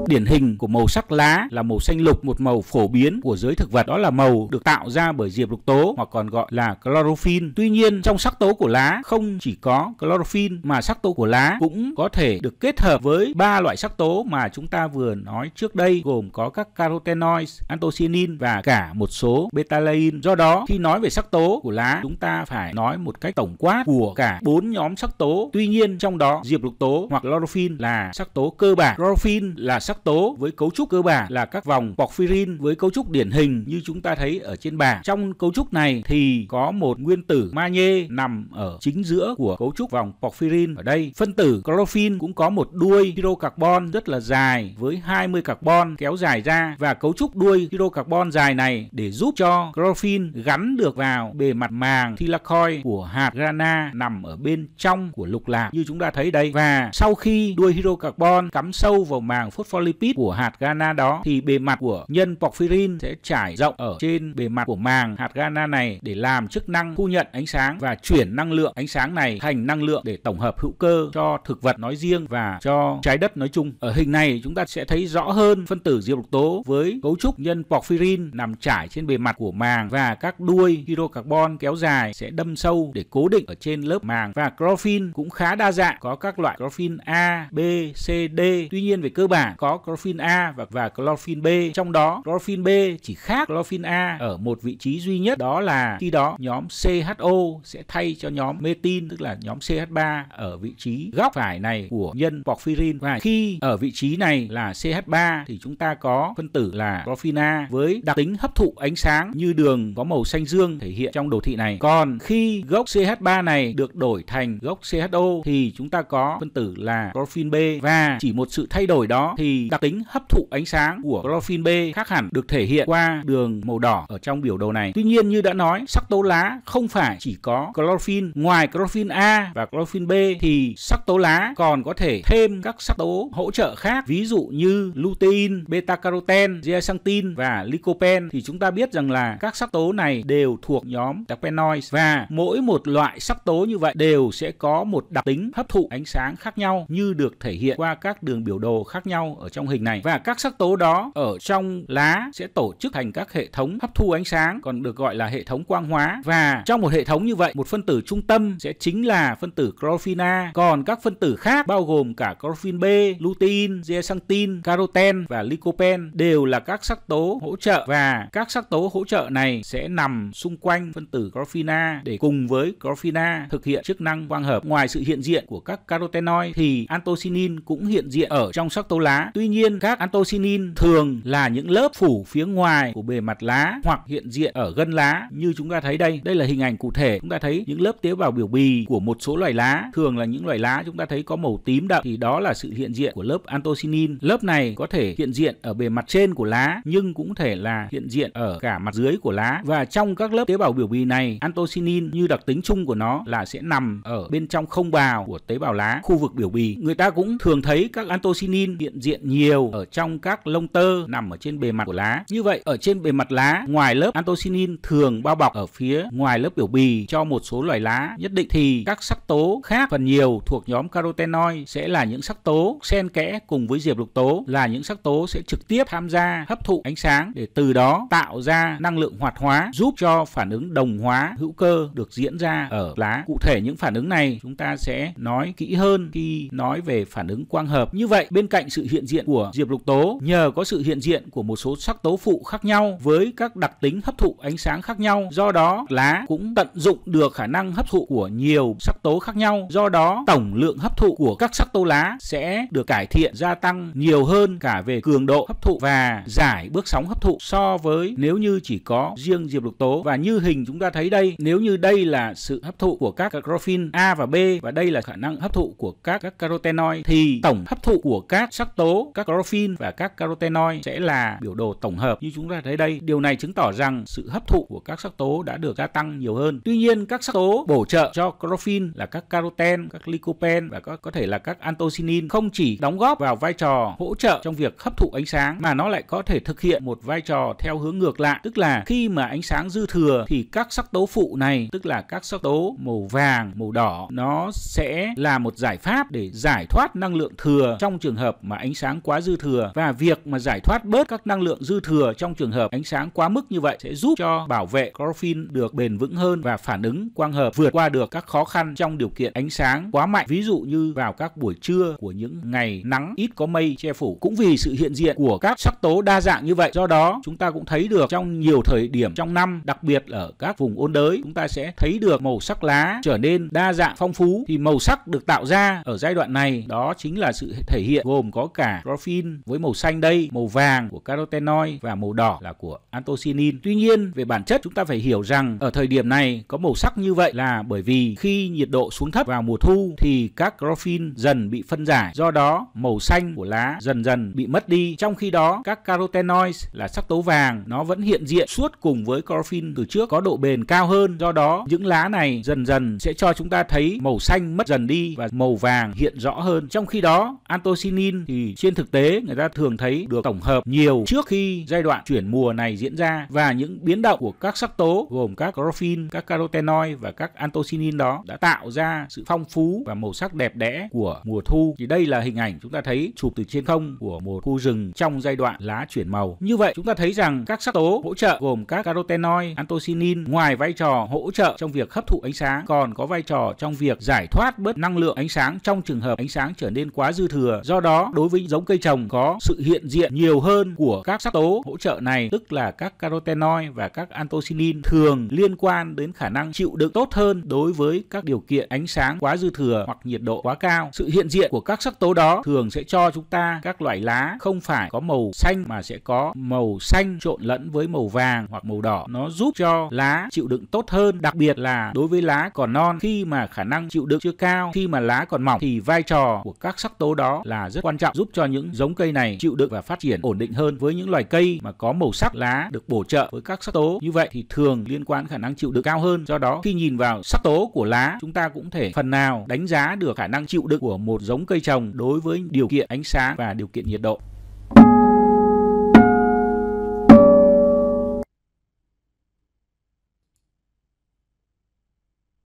điển hình của màu sắc lá là màu xanh lục, một màu phổ biến của giới thực vật. Đó là màu được tạo ra bởi diệp lục tố hoặc còn gọi là chlorophyll. Tuy nhiên, trong sắc tố của lá không chỉ có chlorophyll mà sắc tố của lá cũng có thể được kết hợp với ba loại sắc tố mà chúng ta vừa nói trước đây gồm có các carotenoids, anthocyanin và cả một số betalain. Do đó, khi nói về sắc tố của lá, chúng ta phải nói một cách tổng quát của cả bốn nhóm sắc tố. Tuy nhiên, trong đó diệp lục tố hoặc chlorophyll là sắc tố cơ bản. Chlorophyll là sắc sắc tố với cấu trúc cơ bản là các vòng porphyrin với cấu trúc điển hình như chúng ta thấy ở trên bảng. Trong cấu trúc này thì có một nguyên tử magie nằm ở chính giữa của cấu trúc vòng porphyrin ở đây. Phân tử chlorophyll cũng có một đuôi hydrocarbon rất là dài với 20 carbon kéo dài ra và cấu trúc đuôi hydrocarbon dài này để giúp cho chlorophyll gắn được vào bề mặt màng thylakoid của hạt grana nằm ở bên trong của lục lạc như chúng ta thấy đây. Và sau khi đuôi hydrocarbon cắm sâu vào màng phospholic lipid của hạt gana đó thì bề mặt của nhân porphyrin sẽ trải rộng ở trên bề mặt của màng hạt gana này để làm chức năng thu nhận ánh sáng và chuyển năng lượng ánh sáng này thành năng lượng để tổng hợp hữu cơ cho thực vật nói riêng và cho trái đất nói chung. Ở hình này chúng ta sẽ thấy rõ hơn phân tử diệp độc tố với cấu trúc nhân porphyrin nằm trải trên bề mặt của màng và các đuôi hydrocarbon kéo dài sẽ đâm sâu để cố định ở trên lớp màng và chlorophyll cũng khá đa dạng có các loại chlorophyll A, B, C, D. Tuy nhiên về cơ bản có chlorophyll A và và chlorophyll B. Trong đó chlorophyll B chỉ khác chlorophyll A ở một vị trí duy nhất đó là khi đó nhóm CHO sẽ thay cho nhóm metin tức là nhóm CH3 ở vị trí góc phải này của nhân porphyrin và khi ở vị trí này là CH3 thì chúng ta có phân tử là chlorophyll A với đặc tính hấp thụ ánh sáng như đường có màu xanh dương thể hiện trong đồ thị này. Còn khi gốc CH3 này được đổi thành gốc CHO thì chúng ta có phân tử là chlorophyll B và chỉ một sự thay đổi đó thì đặc tính hấp thụ ánh sáng của chlorophyll B khác hẳn được thể hiện qua đường màu đỏ ở trong biểu đồ này. Tuy nhiên như đã nói, sắc tố lá không phải chỉ có chlorophyll, ngoài chlorophyll A và chlorophyll B thì sắc tố lá còn có thể thêm các sắc tố hỗ trợ khác, ví dụ như lutein, beta carotene, zeaxanthin và lycopene thì chúng ta biết rằng là các sắc tố này đều thuộc nhóm terpenoids và mỗi một loại sắc tố như vậy đều sẽ có một đặc tính hấp thụ ánh sáng khác nhau như được thể hiện qua các đường biểu đồ khác nhau ở trong trong hình này và các sắc tố đó ở trong lá sẽ tổ chức thành các hệ thống hấp thu ánh sáng còn được gọi là hệ thống quang hóa và trong một hệ thống như vậy một phân tử trung tâm sẽ chính là phân tử chlorophyll A còn các phân tử khác bao gồm cả chlorophyll B, lutein, zeaxanthin, caroten và lycopene đều là các sắc tố hỗ trợ và các sắc tố hỗ trợ này sẽ nằm xung quanh phân tử chlorophyll A để cùng với chlorophyll A thực hiện chức năng quang hợp ngoài sự hiện diện của các carotenoid thì anthocyanin cũng hiện diện ở trong sắc tố lá Tuy nhiên, các anthocyanin thường là những lớp phủ phía ngoài của bề mặt lá hoặc hiện diện ở gân lá như chúng ta thấy đây. Đây là hình ảnh cụ thể. Chúng ta thấy những lớp tế bào biểu bì của một số loài lá, thường là những loài lá chúng ta thấy có màu tím đậm thì đó là sự hiện diện của lớp anthocyanin. Lớp này có thể hiện diện ở bề mặt trên của lá nhưng cũng thể là hiện diện ở cả mặt dưới của lá và trong các lớp tế bào biểu bì này, anthocyanin như đặc tính chung của nó là sẽ nằm ở bên trong không bào của tế bào lá, khu vực biểu bì. Người ta cũng thường thấy các anthocyanin hiện diện nhiều ở trong các lông tơ nằm ở trên bề mặt của lá. Như vậy, ở trên bề mặt lá, ngoài lớp antocyanin thường bao bọc ở phía ngoài lớp biểu bì cho một số loài lá nhất định thì các sắc tố khác phần nhiều thuộc nhóm carotenoid sẽ là những sắc tố xen kẽ cùng với diệp lục tố là những sắc tố sẽ trực tiếp tham gia hấp thụ ánh sáng để từ đó tạo ra năng lượng hoạt hóa giúp cho phản ứng đồng hóa hữu cơ được diễn ra ở lá. Cụ thể những phản ứng này chúng ta sẽ nói kỹ hơn khi nói về phản ứng quang hợp. Như vậy, bên cạnh sự hiện diện hiện của diệp lục tố nhờ có sự hiện diện của một số sắc tố phụ khác nhau với các đặc tính hấp thụ ánh sáng khác nhau. Do đó, lá cũng tận dụng được khả năng hấp thụ của nhiều sắc tố khác nhau. Do đó, tổng lượng hấp thụ của các sắc tố lá sẽ được cải thiện gia tăng nhiều hơn cả về cường độ hấp thụ và giải bước sóng hấp thụ so với nếu như chỉ có riêng diệp lục tố và như hình chúng ta thấy đây, nếu như đây là sự hấp thụ của các chlorophyll A và B và đây là khả năng hấp thụ của các, các carotenoid thì tổng hấp thụ của các sắc tố các chlorophyll và các carotenoid sẽ là biểu đồ tổng hợp như chúng ta thấy đây. Điều này chứng tỏ rằng sự hấp thụ của các sắc tố đã được gia tăng nhiều hơn. Tuy nhiên, các sắc tố bổ trợ cho chlorophyll là các caroten, các lycopene và các có thể là các anthocyanin không chỉ đóng góp vào vai trò hỗ trợ trong việc hấp thụ ánh sáng mà nó lại có thể thực hiện một vai trò theo hướng ngược lại, tức là khi mà ánh sáng dư thừa thì các sắc tố phụ này, tức là các sắc tố màu vàng, màu đỏ nó sẽ là một giải pháp để giải thoát năng lượng thừa trong trường hợp mà ánh sáng sáng quá dư thừa và việc mà giải thoát bớt các năng lượng dư thừa trong trường hợp ánh sáng quá mức như vậy sẽ giúp cho bảo vệ chlorophyll được bền vững hơn và phản ứng quang hợp vượt qua được các khó khăn trong điều kiện ánh sáng quá mạnh ví dụ như vào các buổi trưa của những ngày nắng ít có mây che phủ cũng vì sự hiện diện của các sắc tố đa dạng như vậy do đó chúng ta cũng thấy được trong nhiều thời điểm trong năm đặc biệt ở các vùng ôn đới chúng ta sẽ thấy được màu sắc lá trở nên đa dạng phong phú thì màu sắc được tạo ra ở giai đoạn này đó chính là sự thể hiện gồm có cả chlorophyll với màu xanh đây, màu vàng của carotenoid và màu đỏ là của anthocyanin. Tuy nhiên, về bản chất chúng ta phải hiểu rằng ở thời điểm này có màu sắc như vậy là bởi vì khi nhiệt độ xuống thấp vào mùa thu thì các chlorophyll dần bị phân giải, do đó màu xanh của lá dần dần bị mất đi. Trong khi đó, các carotenoids là sắc tố vàng nó vẫn hiện diện suốt cùng với chlorophyll từ trước có độ bền cao hơn, do đó những lá này dần dần sẽ cho chúng ta thấy màu xanh mất dần đi và màu vàng hiện rõ hơn. Trong khi đó, anthocyanin thì trên thực tế, người ta thường thấy được tổng hợp nhiều trước khi giai đoạn chuyển mùa này diễn ra và những biến động của các sắc tố gồm các chlorophyll, các carotenoid và các anthocyanin đó đã tạo ra sự phong phú và màu sắc đẹp đẽ của mùa thu. Thì đây là hình ảnh chúng ta thấy chụp từ trên không của một khu rừng trong giai đoạn lá chuyển màu. Như vậy chúng ta thấy rằng các sắc tố hỗ trợ gồm các carotenoid, anthocyanin ngoài vai trò hỗ trợ trong việc hấp thụ ánh sáng còn có vai trò trong việc giải thoát bớt năng lượng ánh sáng trong trường hợp ánh sáng trở nên quá dư thừa. Do đó, đối với giống cây trồng có sự hiện diện nhiều hơn của các sắc tố hỗ trợ này, tức là các carotenoid và các anthocyanin thường liên quan đến khả năng chịu đựng tốt hơn đối với các điều kiện ánh sáng quá dư thừa hoặc nhiệt độ quá cao. Sự hiện diện của các sắc tố đó thường sẽ cho chúng ta các loại lá không phải có màu xanh mà sẽ có màu xanh trộn lẫn với màu vàng hoặc màu đỏ. Nó giúp cho lá chịu đựng tốt hơn, đặc biệt là đối với lá còn non khi mà khả năng chịu đựng chưa cao, khi mà lá còn mỏng thì vai trò của các sắc tố đó là rất quan trọng giúp cho những giống cây này chịu đựng và phát triển ổn định hơn với những loài cây mà có màu sắc lá được bổ trợ với các sắc tố như vậy thì thường liên quan khả năng chịu đựng cao hơn do đó khi nhìn vào sắc tố của lá chúng ta cũng thể phần nào đánh giá được khả năng chịu đựng của một giống cây trồng đối với điều kiện ánh sáng và điều kiện nhiệt độ